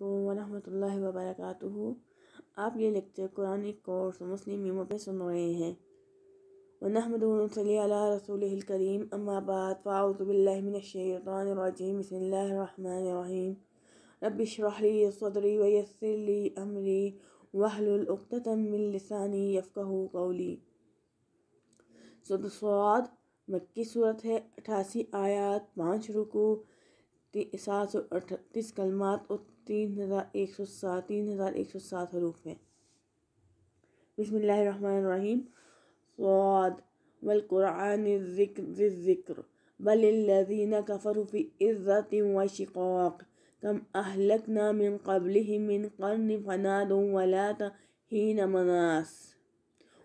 वरहमतुल्लाहि वबरकातुहू आप ये लेक्चर कुरानिक कोर्स मुस्लिम मीमों पे सुन रहे हैं वनहमदल रसूल करीम अम्माबाद फ़ाउज़बिल्लिमिनशैतानरजीम बसमीम रबिशरहली सदरी वयसरली अमरी वहलतमिलसानी यफ़ू कौली सदस्वाद मक्की सूरत है अठासी आयात पाँच रुकू सात सौ अठतीस कलमात और تین ہزار ایک سو سات تین ہزار ایک سو سات بسم اللہ الرحمن الرحیم صاد والقرآن الذکر ذکر بل الذين كفروا في إذة وشقاق كم أهلكنا من قبلهم من قرن فنادوا ولا تحین مناس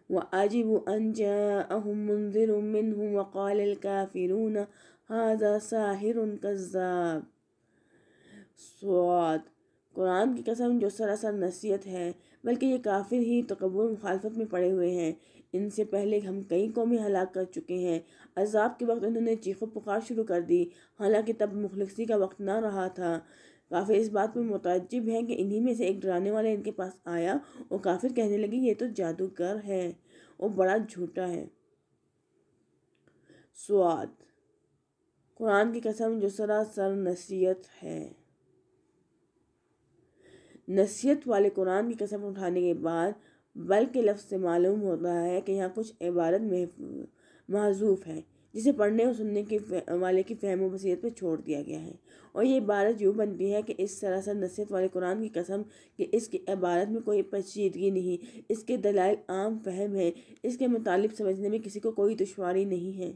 وأجب ان جاءهم منذر منهم وقال الكافرون هذا ساحر كذاب स्वाद कुरान की कसम जो सरासर नसीहत है बल्कि ये काफ़ी ही तकबर मुखालफत में पड़े हुए हैं इनसे पहले हम कई कौमें हलाक कर चुके हैं अजाब के वक्त उन्होंने चीखों पुकार शुरू कर दी हालांकि तब मुखलसी का वक्त ना रहा था काफिर इस बात पर मुतजब हैं कि इन्हीं में से एक डराने वाला इनके पास आया और काफिर कहने लगी ये तो जादूगर है और बड़ा झूठा है स्वाद कुरान की कसम जो सरासर नसीहत है नसीहत वाले कुरान की कसम उठाने के बाद बल के लफ्ज़ से मालूम होता है कि यहाँ कुछ इबारत महजूफ़ है जिसे पढ़ने और सुनने के वाले की फहम बसीत पर छोड़ दिया गया है और ये इबारत यूँ बनती है कि इस सरासर नसीहत वाले कुरान की कसम कि इसकी इबारत में कोई पचीदगी नहीं इसके दलाइल आम फहम है इसके मुतालिब समझने में किसी को कोई दुशारी नहीं है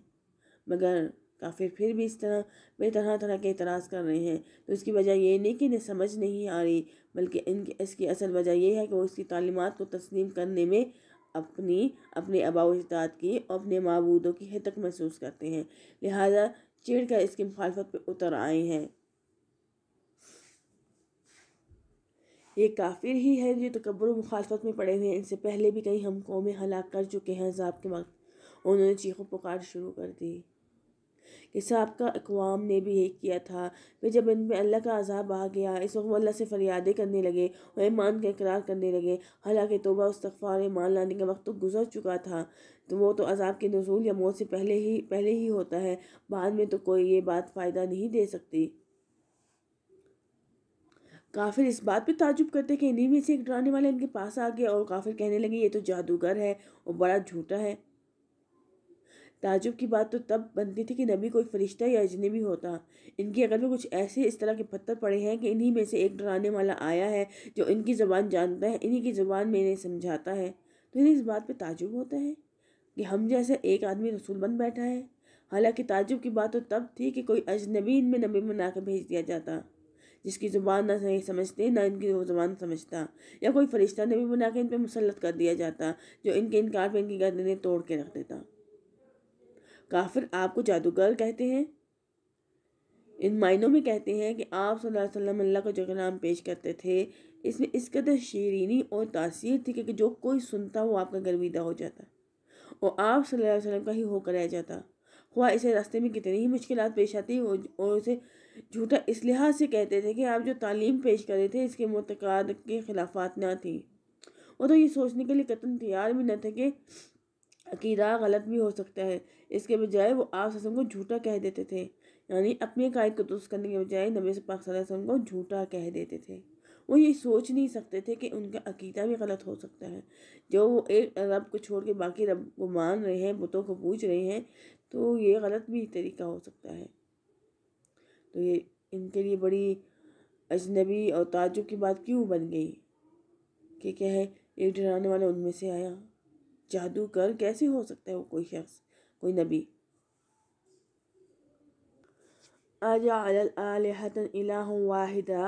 मगर काफिर फिर भी इस तरह में तरह तरह के इतराज़ कर रहे हैं तो इसकी वजह ये नहीं कि इन्हें समझ नहीं आ रही बल्कि इनकी इसकी असल वजह यह है कि वो इसकी तालीमत को तस्लीम करने में अपनी अपने आबाजाद की और अपने मबूदों की हितक महसूस करते हैं लिहाजा चिड़ कर इसकी मुखालफत पर उतर आए हैं ये काफिर ही है जो तकबर मुखालफत में पड़े हुए हैं इनसे पहले भी कई हम कौमें हलाक कर चुके हैं जब के वक्त उन्होंने चीखों पुकार शुरू कर दी जैसे का अकवाम ने भी यही किया था फिर जब इन पर अल्लाह का अजाब आ गया इस वक्त वो अल्लाह से फरियादें करने लगे और ईमान का इकरार करने लगे हालांकि तोबा उस्तफ़ार ईमान लाने का वक्त तो गुजर चुका था तो वो तो अजाब के नजूल या मौत से पहले ही पहले ही होता है बाद में तो कोई ये बात फ़ायदा नहीं दे सकती काफिर इस बात पे ताजुब करते कि इन्हीं में से एक डराने वाले इनके पास आ गया और काफिर कहने लगे ये तो जादूगर है और बड़ा झूठा है ताजुब की बात तो तब बनती थी कि नबी कोई फरिश्ता या अजनबी होता इनकी अगर में कुछ ऐसे इस तरह के पत्थर पड़े हैं कि इन्हीं में से एक डराने वाला आया है जो इनकी ज़बान जानता है इन्हीं की ज़बान में इन्हें समझाता है तो इन्हें इस बात पर ताजुब होता है कि हम जैसे एक आदमी रसूल बन बैठा है हालांकि ताजुब की बात तो तब थी कि कोई अजनबी इनमें नबी बना के भेज दिया जाता जिसकी ज़ुबान ना सही समझते ना इनकी वो ज़ुबान समझता या कोई फरिश्ता नबी बना के इन पर मुसलत कर दिया जाता जो इनके इनकार पर इनकी गर्दनें तोड़ के रख देता काफिर आपको जादूगर कहते हैं इन मायनों में कहते हैं कि आप वसल्लम अल्लाह का जो कलाम पेश करते थे इसमें इस कदर शरीनी और तासीर थी कि जो कोई सुनता वो आपका गर्विदा हो जाता और आप सल्लल्लाहु अलैहि वसल्लम का ही होकर रह जाता हुआ इसे रास्ते में कितनी ही मुश्किल पेश आती और उसे झूठा इस लिहाज से कहते थे कि आप जो तालीम पेश कर रहे थे इसके मतकाद के खिलाफ ना थी वो तो ये सोचने के लिए कतन तैयार भी न थे कि अकीदा गलत भी हो सकता है इसके बजाय वो आप को झूठा कह देते थे यानी अपनी कायद को दुरुस्त करने के बजाय नबी पाक वसम को झूठा कह देते थे वो ये सोच नहीं सकते थे कि उनका अकीदा भी गलत हो सकता है जो वो एक रब को छोड़ के बाकी रब को मान रहे हैं बुतों को पूछ रहे हैं तो ये गलत भी तरीका हो सकता है तो ये इनके लिए बड़ी अजनबी और ताजुब की बात क्यों बन गई कि क्या है एक डराने वाला उनमें से आया जादूगर कैसे हो सकता है वो कोई शख्स कोई नबी أجعل الآلهة الہ واحدا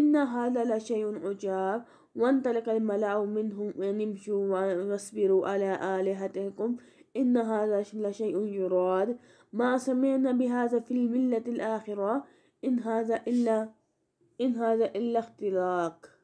إن هذا لشيء عجاب وانطلق الملأ منهم ونمشوا واصبروا على آلهتكم إن هذا لشيء يراد ما سمعنا بهذا في الملة الآخرة إن هذا إلا إن هذا إلا اختلاق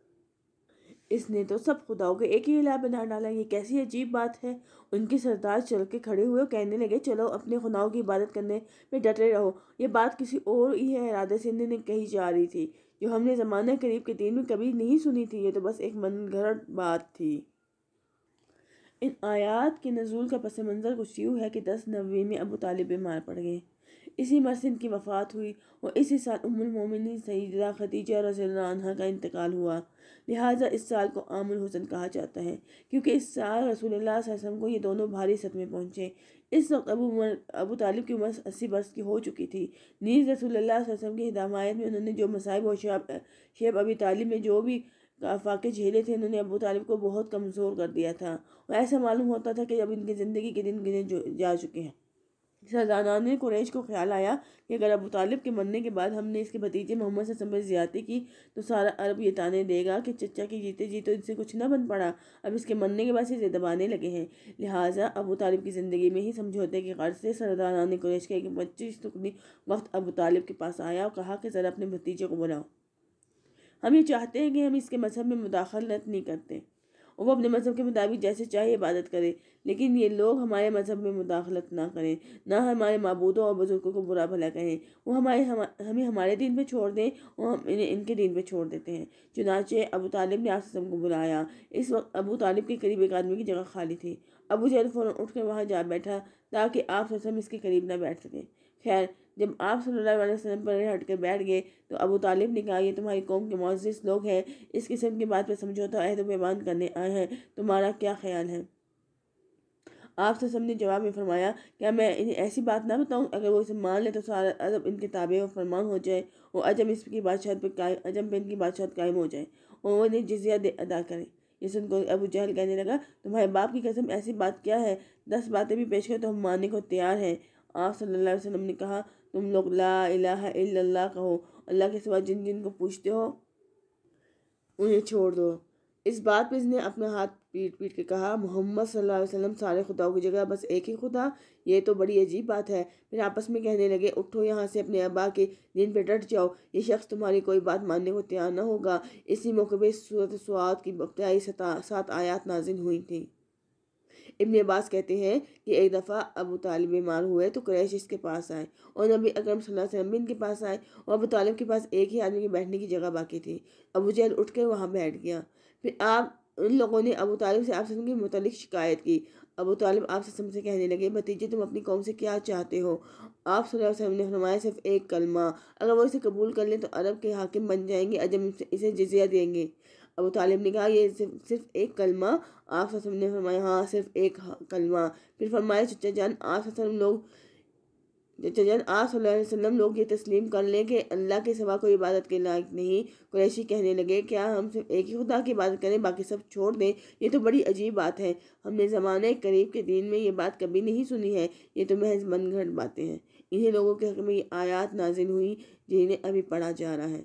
इसने तो सब खुदाओं के एक ही इलाह बना डाला ये कैसी अजीब बात है उनके सरदार चल के खड़े हुए कहने लगे चलो अपने खुदाओं की इबादत करने में डटे रहो ये बात किसी और ही है से इन्हें ने कही जा रही थी जो हमने ज़माना करीब के दिन में कभी नहीं सुनी थी ये तो बस एक मनगढ़ बात थी इन आयात के नजूल का पस मंज़र कुछ यूँ है कि दस नवे में अबू तालिब बीमार पड़ गए इसी मरसिन की वफ़ात हुई और इसी साल उमुलमोमिन सईदा खदीजा रसोल्ला का इंतकाल हुआ लिहाजा इस साल को आमुल हुसन कहा जाता है क्योंकि इस साल रसूल वसम को ये दोनों भारी सदमे पहुँचे इस वक्त अबू उमर अबू तालब की उम्र अस्सी बरस की हो चुकी थी नीज़ रसूल वसम की हिदायत में उन्होंने जो मसाइब और शेब शेब अबी तालब में जो भी फाके झेले थे उन्होंने अबू तालब को बहुत कमज़ोर कर दिया था और ऐसा मालूम होता था कि अब इनकी ज़िंदगी के दिन गिने जा चुके हैं शहजादा ने कुरैश को ख्याल आया कि अगर अबू तालिब के मरने के बाद हमने इसके भतीजे मोहम्मद से समझ ज़्यादती की तो सारा अरब ये ताने देगा कि चचा के जीते जी तो इनसे कुछ ना बन पड़ा अब इसके मरने के बाद इसे दबाने लगे हैं लिहाजा अबू तालिब की ज़िंदगी में ही समझौते के गर्ज से सरदाना ने कुरैश का एक पच्चीस रुकनी वक्त अबू तालिब के पास आया और कहा कि ज़रा अपने भतीजे को बुलाओ हम ये चाहते हैं कि हम इसके मजहब में मुदाखलत नहीं करते और वो अपने मज़हब के मुताबिक जैसे चाहे इबादत करें लेकिन ये लोग हमारे मज़हब में मुदाखलत ना करें ना हमारे मबूदों और बुज़ुर्गों को बुरा भला कहें वो हमारे हम, हमें हमारे दिन पर छोड़ दें और हम इन्हें इनके दिन पर छोड़ देते हैं चुनाचे अबू तालिब ने आसम को बुलाया इस वक्त अबू तालिब के करीब एक आदमी की जगह खाली थी अबू जहल फ़ौरन उठ कर वहाँ जा बैठा ताकि आप सब इसके करीब ना बैठ सकें खैर जब आप सल्लल्लाहु अलैहि वसल्लम पर हट कर बैठ गए तो अबू तालिब ने कहा ये तुम्हारी कौम के मोजिस लोग हैं इस किस्म की बात पर समझौता तो अहद पैमान करने आए हैं तुम्हारा क्या ख्याल है आप सब ने जवाब में फरमाया क्या मैं इन्हें ऐसी बात ना बताऊं अगर वो इसे मान ले तो सारा अजब इनके ताबे और फरमान हो जाए और अजम इसकी बादशाह पर कायम अजम पर इनकी बादशाह कायम हो जाए और वो इन्हें जजिया अदा करें ये सुनकर अबू जहल कहने लगा तुम्हारे बाप की कसम ऐसी बात क्या है दस बातें भी पेश करें तो हम मानने को तैयार हैं आप सल्ला वसलम वसल्लम ने कहा तुम लोग ला इलाहा इल्लल्लाह कहो अल्लाह के सिवा जिन जिन को पूछते हो उन्हें छोड़ दो इस बात पर इसने अपना हाथ पीट पीट के कहा मोहम्मद सल्लल्लाहु अलैहि वसल्लम सारे खुदाओं की जगह बस एक ही खुदा ये तो बड़ी अजीब बात है फिर आपस में कहने लगे उठो यहाँ से अपने अबा के दिन पे डट जाओ ये शख्स तुम्हारी कोई बात मानने को तैयार न होगा इसी मौके पर सूरत स्वाद की बब्तदाई सात आयात नाजिल हुई थी इबन अब्बास कहते हैं कि एक दफ़ा अबू तालिब बीमार हुए तो क्रैश इसके पास आए और नबी अकरम सल्लल्लाहु अलैहि के पास आए और अबू तालिब के पास एक ही आदमी के बैठने की जगह बाकी थी अबू जहल उठ कर वहाँ बैठ गया फिर आप उन लोगों ने अबू तालिब से आप के मतलब शिकायत की अबू तालिब आप ससम से कहने लगे भतीजे तुम अपनी कौम से क्या चाहते हो आप वसल्लम ने फरमाया सिर्फ एक कलमा अगर वो इसे कबूल कर लें तो अरब के हाकिम बन जाएंगे अजम इसे जजिया देंगे अब तालिब ने कहा ये सिर्फ सिर्फ एक कलमा आप ने फरमाया हाँ सिर्फ एक कलमा फिर फरमाया चचा जान आप वसम लोग चचा जान आप वसल्लम लोग ये तस्लीम कर लें कि अल्लाह के सिवा कोई इबादत के लायक नहीं क्रैशी कहने लगे क्या हम सिर्फ एक ही खुदा की इबादत करें बाकी सब छोड़ दें ये तो बड़ी अजीब बात है हमने ज़माने करीब के दिन में ये बात कभी नहीं सुनी है ये तो महज मनगढ़ बातें हैं इन्हीं लोगों के हक में ये आयात नाजिल हुई जिन्हें अभी पढ़ा जा रहा है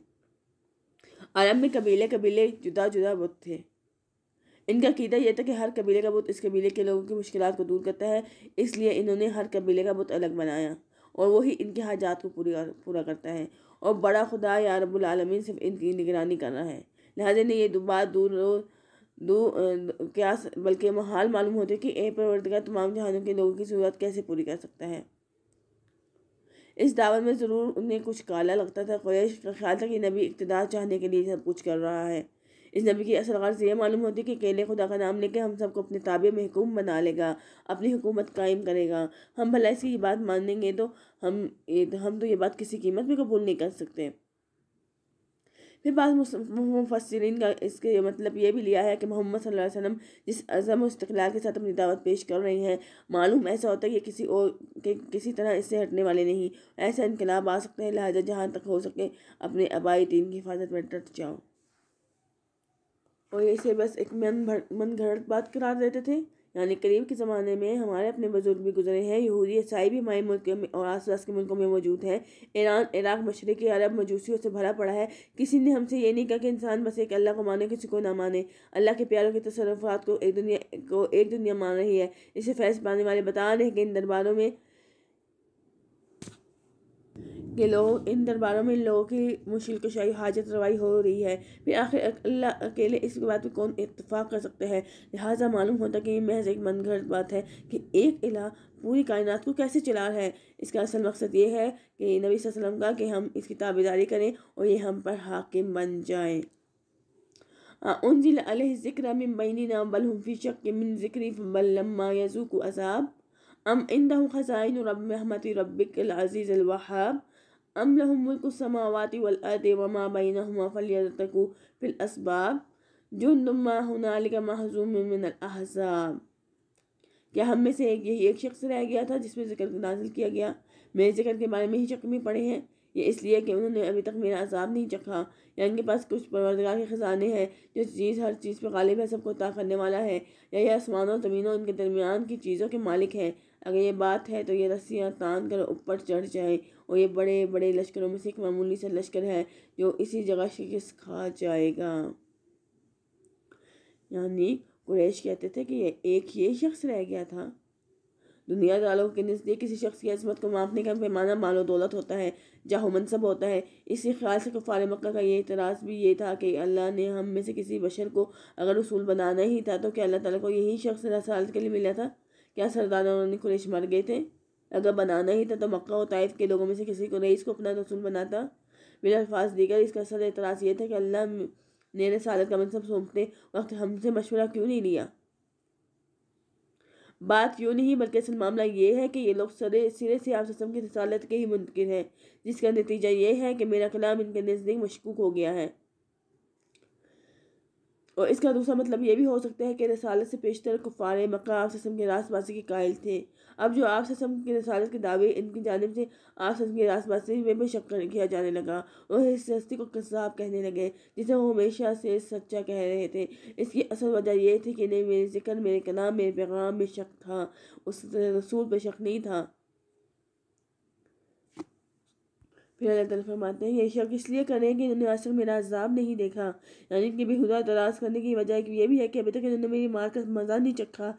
आरब में कबीले कबीले जुदा जुदा बुत थे इनका कीदा यह था कि हर कबीले का बुत इस कबीले के लोगों की मुश्किल को दूर करता है इसलिए इन्होंने हर कबीले का बुत अलग बनाया और वही इनके हाजात को पूरी पूरा करता है और बड़ा खुदा या रबालमीन सिर्फ इनकी निगरानी कर रहा है लिहाजा ने ये बात दूर दो क्या बल्कि महाल मालूम होते कि ए परवरदगा तमाम जहानों के लोगों की ज़रूरत कैसे पूरी कर सकता है इस दावत में ज़रूर उन्हें कुछ काला लगता था क्रैश का ख्याल था कि नबी इकतदार चाहने के लिए सब कुछ कर रहा है इस नबी की असल गर्ज ये मालूम होती कि अकेले खुदा का नाम लेके हम सबको अपने ताबे में हुकूम बना लेगा अपनी हुकूमत कायम करेगा हम भला इसकी ये बात मानेंगे तो हम तो हम तो ये बात किसी कीमत भी कबूल नहीं कर सकते फिर बाद मुफसरीन का इसके मतलब ये भी लिया है कि मोहम्मद सल्लल्लाहु अलैहि वसल्लम जिस अज़म इस्तलाल के साथ अपनी दावत पेश कर रहे हैं मालूम ऐसा होता है कि किसी और के किसी तरह इससे हटने वाले नहीं ऐसा इनकलाब आ सकते हैं लिहाजा जहाँ तक हो सके अपने आबाई दीन की हिफाजत में डट जाओ और इसे बस एक मन भर मन घड़त बात करा देते थे यानी करीब के ज़माने में हमारे अपने बुजुर्ग भी गुजरे हैं यहूदी ईसाई भी हमारे मुल्क में और आस पास के मुल्कों में मौजूद हैं ईरान इराक मशरक़ी अरब मजूसियों से भरा पड़ा है किसी ने हमसे ये नहीं कहा कि इंसान बस एक अल्लाह को माने किसी को ना माने अल्लाह के प्यारों के तसरफात को एक दुनिया को एक दुनिया मान रही है इसे फैस पाने वाले बता रहे हैं कि इन दरबारों में कि लोग इन दरबारों में लोगों की मुश्किल कशाई हाजत रवाई हो रही है फिर आखिर अल्लाह अकेले इसके बाद भी कौन इतफाक़ कर सकते हैं लिहाजा मालूम होता कि ये महज एक मनगढ़ बात है कि एक अला पूरी कायनात को कैसे चला रहा है इसका असल मकसद ये है कि नबी वसल्लम का कि हम इसकी ताबेदारी करें और ये हम पर हाकिम बन जाए उनजिल ज़िक्र मिन नाम बल हम फी शक मिन ज़िक्री बल यजूक अजाब अम इंदा खजाइन रब महमत रबिक अज़ीज़ अम लहम मुल्क समावाती वल अर्द वमा बैनहुमा फलियतकू फिल असबाब जुन्दुमा हुनालिक महजूम मिन अहसाब क्या हम में से एक यही एक शख्स रह गया था जिसमें जिक्र नाजिल किया गया मेरे जिक्र के बारे में ही शक में पड़े हैं ये इसलिए कि उन्होंने अभी तक मेरा अजाब नहीं चखा या इनके पास कुछ परवरदगा के ख़जाने हैं जो चीज़ हर चीज़ पर गालिब है सबको ता करने वाला है या यह आसमानों ज़मीनों उनके दरमियान की चीज़ों के मालिक है अगर ये बात है तो ये रस्सियाँ तान कर ऊपर चढ़ जाएँ और ये बड़े बड़े लश्करों में से एक मामूली सा लश्कर है जो इसी जगह शिकस्त खा जाएगा यानी कुरैश कहते थे कि एक ये शख्स रह गया था दुनिया दालों के नज़दीक किसी शख्स की अजमत को मापने का पैमाना मालो दौलत होता है जाहो मनसब होता है इसी ख्याल से कुफार मक्का का ये इतराज़ भी ये था कि अल्लाह ने हम में से किसी बशर को अगर उसूल बनाना ही था तो क्या अल्लाह ताला को यही शख्स रसाल के लिए मिला था क्या सरदार और कुरेश मर गए थे अगर बनाना ही था तो मक्का और ताइफ के लोगों में से किसी को नहीं इसको अपना रसूल बनाता अल्फाज दीगर इसका असर एतराज़ ये था कि अल्लाह ने रसालत का मनसब मतलब सौंपते वक्त हमसे मशवरा क्यों नहीं लिया बात यूँ नहीं बल्कि असल मामला ये है कि ये लोग सरे सिरे से आप की रसालत के ही मुमकिन है जिसका नतीजा ये है कि मेरा कलाम इनके नज़दीक मशकूक हो गया है और इसका दूसरा मतलब ये भी हो सकता है कि रसालत से पेशतर कुफ़ार मक्का आप के रासबाजी के कायल थे अब जो आप ससम के रसालत के दावे इनकी जानब से आप ससम के रासबासी में शक किया जाने लगा और इस हस्ती को कसाब कहने लगे जिसे वो हमेशा से सच्चा कह रहे थे इसकी असल वजह यह थी कि इन्हें मेरे जिक्र मेरे कलाम मेरे पैगाम में शक था उस रसूल पर शक नहीं था फिर अल्लाह तला फरमाते हैं ये शक इसलिए करें कि इन्होंने आज तक मेरा अजाब नहीं देखा यानी कि बेहुदा तराज करने की वजह ये भी है कि अभी तक इन्होंने मेरी मार का मज़ा नहीं चखा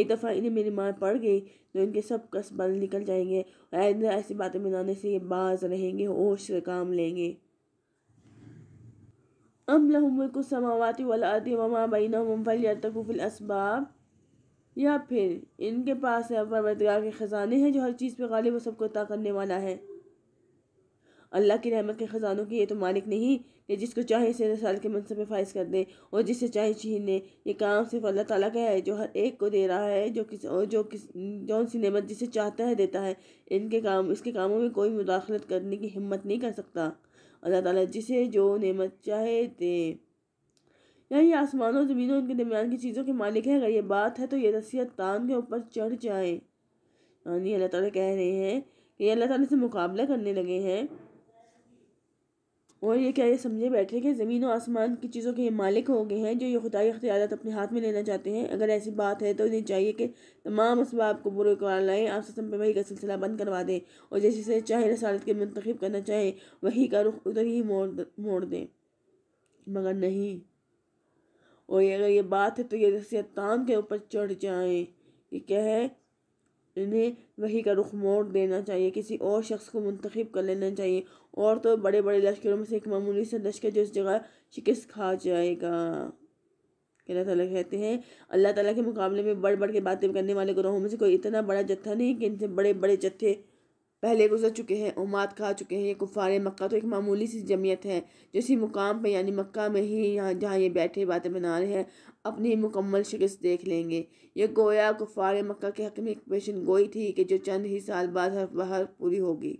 एक दफ़ा इन्हें मेरी मार पड़ गई तो इनके सब कसबल निकल जाएंगे और ऐसी बातें बनाने से ये बाज रहेंगे होश से काम लेंगे अम को समावती वलादी वमा बीना मुमफल यतकूफ़िल इसबाब या फिर इनके पास है परवरदगार के ख़जाने हैं जो हर चीज़ पर गालिब सबको अता करने वाला है अल्लाह की रहमत के ख़जानों की ये तो मालिक नहीं कि जिसको चाहे इसे रसाल के मनसब फाइज कर दें और जिसे चाहे छीन दें ये काम सिर्फ अल्लाह ताला का है जो हर एक को दे रहा है जो किस और जो किस जौन सी नमत जिसे चाहता है देता है इनके काम इसके कामों में कोई मुदाखलत करने की हिम्मत नहीं कर सकता अल्लाह ताली जिसे जो नमत चाहे दे यही आसमानों ज़मीनों इनके दरमियान की चीज़ों के मालिक है अगर ये बात है तो ये रसीत तान के ऊपर चढ़ जाएँ यानी अल्लाह ताली कह रहे हैं कि अल्लाह ताली से मुकाबला करने लगे हैं और ये क्या ये समझे बैठे कि ज़मीन और आसमान की चीज़ों के ये मालिक हो गए हैं जो ये खुदाई अख्तियारत अपने हाथ में लेना चाहते हैं अगर ऐसी बात है तो इन्हें चाहिए कि तमाम इसबाब को बुरे करार लाएँ आप सस्म पे वही का सिलसिला बंद करवा दें और जैसे से चाहे रसालत के मंतखब करना चाहें वही का रुख उधर ही मोड़ मोड़ दें मगर नहीं और ये अगर ये बात है तो ये रस्सी ताम के ऊपर चढ़ जाएँ ये क्या है इन्हें वही का रुख मोड़ देना चाहिए किसी और शख्स को मंतखब कर लेना चाहिए और तो बड़े बड़े लश्करों में से एक मामूली सा लश्कर जो इस जगह शिकस्त खा जाएगा अल्लाह ताला कहते हैं अल्लाह ताला के मुकाबले में बढ़ बढ़ के बातें करने वाले ग्रोहों में से कोई इतना बड़ा जत्था नहीं कि इनसे बड़े बड़े जत्थे पहले गुजर चुके हैं उमाद खा चुके हैं ये कुफार मक्का तो एक मामूली सी जमीयत है जो इसी मुकाम पर यानी मक्का में ही यहाँ जहाँ ये बैठे बातें बना रहे हैं अपनी मुकम्मल शिकस्त देख लेंगे ये गोया कुफार मक्का के हक में एक पेशन गोई थी कि जो चंद ही साल बाद हर बहर पूरी होगी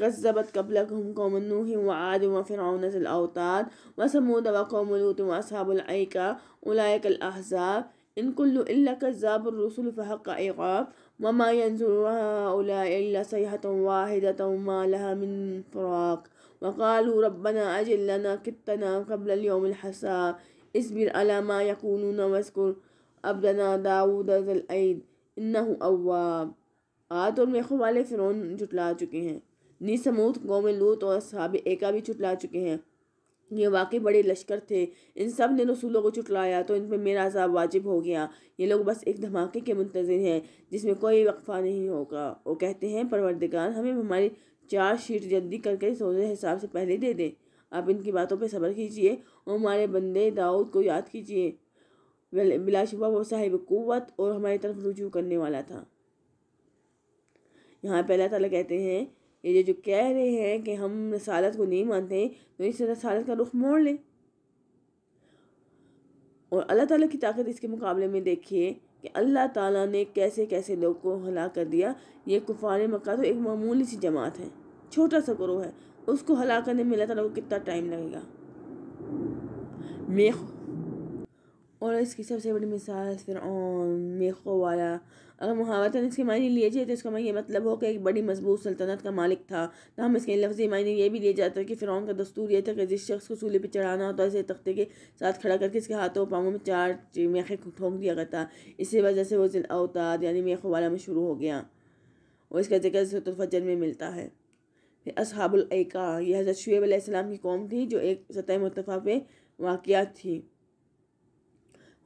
कसबत कबल कौम नूह वद व फ़िरौनज़ल अवताद व समूद व कौमलूत लूत व असहाबुलका उलाकल अहज़ाब कज़ाब रसूल फ़हक़ एगाब وما ينزل هؤلاء إلا صيحة واحدة ما لها من فراق وقالوا ربنا أجل لنا كتنا قبل اليوم الحساب اصبر على ما يقولون واذكر أبدنا داود ذا الأيد إنه أواب आज اور मेखों वाले फ़िरौन جھٹلا چکے ہیں नी समूद कौम लूत और अब एका भी जुटला चुके हैं ये वाकई बड़े लश्कर थे इन सब ने रसूलों को चुटलाया तो इन पर मेरा अजाब वाजिब हो गया ये लोग बस एक धमाके के मुंतजर हैं जिसमें कोई वक्फा नहीं होगा वो कहते हैं परवरदिगार हमें हमारी चार शीट जल्दी करके सोने हिसाब से पहले दे दें आप इनकी बातों पर सब्र कीजिए और हमारे बंदे दाऊद को याद कीजिए बिलाशुबा वो साहिब क़वत और हमारी तरफ रुजू करने वाला था यहाँ पहला तला कहते हैं ये जो कह रहे हैं कि हम रसालत को नहीं मानते तो इस रसालत का रुख मोड़ लें और अल्लाह ताला की ताकत इसके मुकाबले में देखिए कि अल्लाह ताला ने कैसे कैसे लोग को हला कर दिया ये कुफार मक्का तो एक मामूली सी जमात है छोटा सा ग्रोह है उसको हला करने में अल्लाह ताला को कितना टाइम लगेगा मैं और इसकी सबसे बड़ी मिसाल फिर मेखो वाला अगर मुहावरतन इसके मायने लिए जाए तो इसका मैं ये मतलब हो कि एक बड़ी मजबूत सल्तनत का मालिक था तो हम इसके लफ्जी मायने ये भी लिए जाते हैं कि फिर का दस्तूर यह था कि जिस शख्स को सूल्हे पर चढ़ाना होता इसे तख्ते के साथ खड़ा करके इसके हाथों पाँवों में चार मेखे ठोंक दिया करता इसी वजह से वो जिल अवताद यानी मेखो वाला में शुरू हो गया और इसका जिक्र फजर में मिलता है फिर असहाबुल यह हज़रत शुएब की कौम थी जो एक सतह मुतफ़ा पे वाक़ थी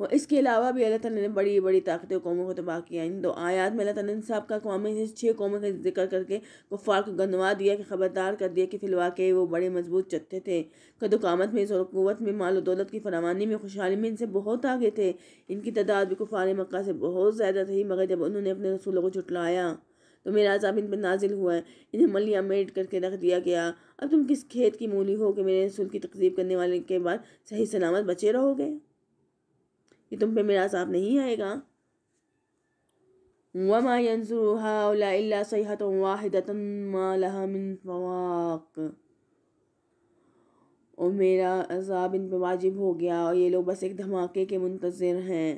और इसके अलावा भी अल्लाह ताला ने बड़ी बड़ी ताकतें कौमों को तबाह किया इन दो आयात में अल्लाह ताला साहब का कौमें इस छः कौमों का जिक्र करके कुफार को गंदवा दिया कि खबरदार कर दिया कि फिलवा के वो बड़े मजबूत चत्ते थे कदोकामत में ज़रूरत में माल दौलत की फरावानी में खुशहाली में इनसे बहुत आगे थे इनकी तादाद भी कुफार मक्का से बहुत ज़्यादा थी मगर जब उन्होंने अपने रसूलों को जुटलाया तो मेरा अजाब इन पर नाजिल हुआ है इन्हें मलिया मेट करके रख दिया गया अब तुम किस खेत की मूली हो कि मेरे रसूल की तकसीब करने वाले के बाद सही सलामत बचे रहोगे कि तुम पे मेरा अजाब नहीं आएगा वमा यंजुरा सयात वाहिदत और मेरा अजाब इन पर वाजिब हो गया और ये लोग बस एक धमाके के मुंतज़र हैं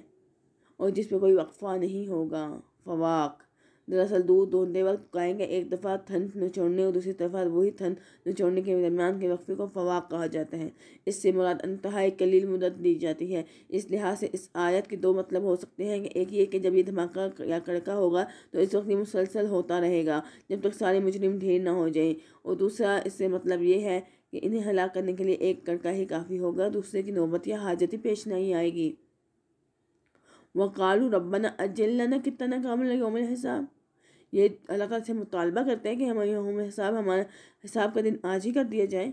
और जिस पर कोई वक्फ़ा नहीं होगा फवाक दरअसल दूध दोहने वक्त पकाएंगे एक दफ़ा थन निचोड़ने और दूसरी दफ़ा वही थन निचोड़ने के दरमियान के वक्फे को फवाक कहा जाता है इससे मुराद इंतहाई कलील मुदत दी जाती है इस लिहाज से इस आयत के दो मतलब हो सकते हैं कि एक ये कि जब यह धमाका या कड़का होगा तो इस वक्त ये मुसलसल होता रहेगा जब तक सारे मुजरिम ढेर ना हो जाए और दूसरा इससे मतलब ये है कि इन्हें हलाक करने के लिए एक कड़का ही काफ़ी होगा दूसरे की नौबत या हाजत ही पेश नहीं आएगी वकालू रबना अजल्ला कितना काम लगे उम्र हिसाब ये अल्लाह ताला से मुतालबा करते हैं कि हमारे हम हिसाब हमारा हिसाब का दिन आज ही कर दिया जाए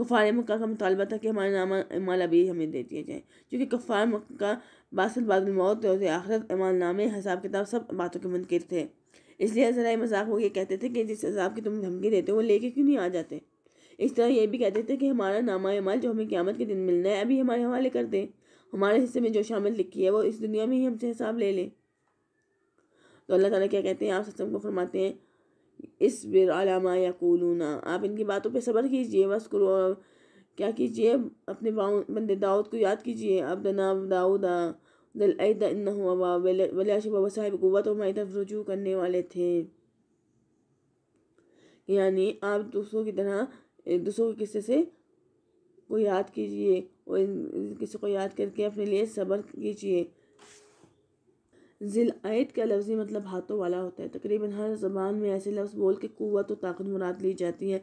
गुफार मक्का का मुतालबा था कि हमारा नामा अमाल अभी हमें दे दिया जाए क्योंकि गफ़ार मक्का बासल मौत और आखरत अमाल नामे हिसाब किताब सब बातों के मुनकर थे इसलिए जरा मजाक वो ये कहते थे कि जिस हिसाब की तुम धमकी देते हो वो लेके क्यों नहीं आ जाते इस तरह ये भी कहते थे कि हमारा नामा अमाल जो हमें क्यामत के दिन मिलना है अभी हमारे हवाले कर दें हमारे हिस्से में जो शामिल लिखी है वो इस दुनिया में ही हमसे हिसाब ले लें तो अल्लाह ताला क्या कहते हैं आप सत्संग को फरमाते हैं इस बिर आलामा या कोलूना आप इनकी बातों पे सब्र कीजिए बस करो क्या कीजिए अपने बंदे दाऊद को याद कीजिए अब दना दाऊदा दल साहिब और रजू करने वाले थे यानी आप दूसरों की तरह दूसरों के किस्से से को याद कीजिए और इन किस्से को याद करके अपने लिए सब्र कीजिए आयत का लफ्ज़ी मतलब हाथों वाला होता है तकरीबन हर जबान में ऐसे लफ्ज़ बोल के क़वत और ताकत मुराद ली जाती है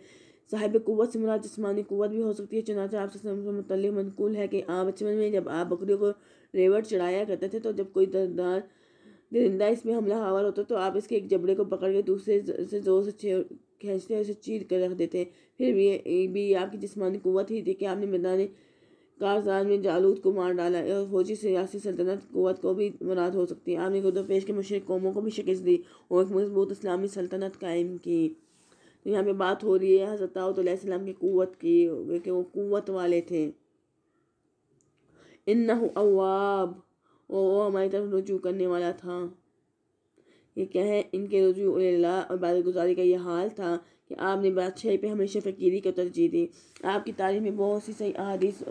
साहिब क़ुत से मुराद जिसमानी क़वत भी हो सकती है चनाचा आपसे मतलब मनकूल है कि आप बचपन में जब आप बकरियों को रेवट चढ़ाया करते थे तो जब कोई दरदार दरिंदा इसमें हमला हावर होता तो आप इसके एक जबड़े को पकड़ के दूसरे से ज़ोर से खींचते और उसे चीर कर रख देते फिर भी ये भी आपकी जिसमानी क़वत ही थी कि आपने मैदान कारजार में जालूद को मार डाला और फौजी सियासी सल्तनत क़वत को भी मुराद हो सकती है आपने गुर्दपेश तो के मशरक कौमों को भी शिकस्त दी और एक मजबूत इस्लामी सल्तनत कायम की तो यहाँ पर बात हो रही है हज़रत दाऊदम की कुत की वो क़वत वाले थे इन अवाब और वो हमारी तरफ रुजू करने वाला था ये क्या है इनके रजू और गुजारी का यह हाल था कि आपने बादशाही पे हमेशा फ़कीरी को तरजीह दी आपकी तारीफ में बहुत सी सही अदीस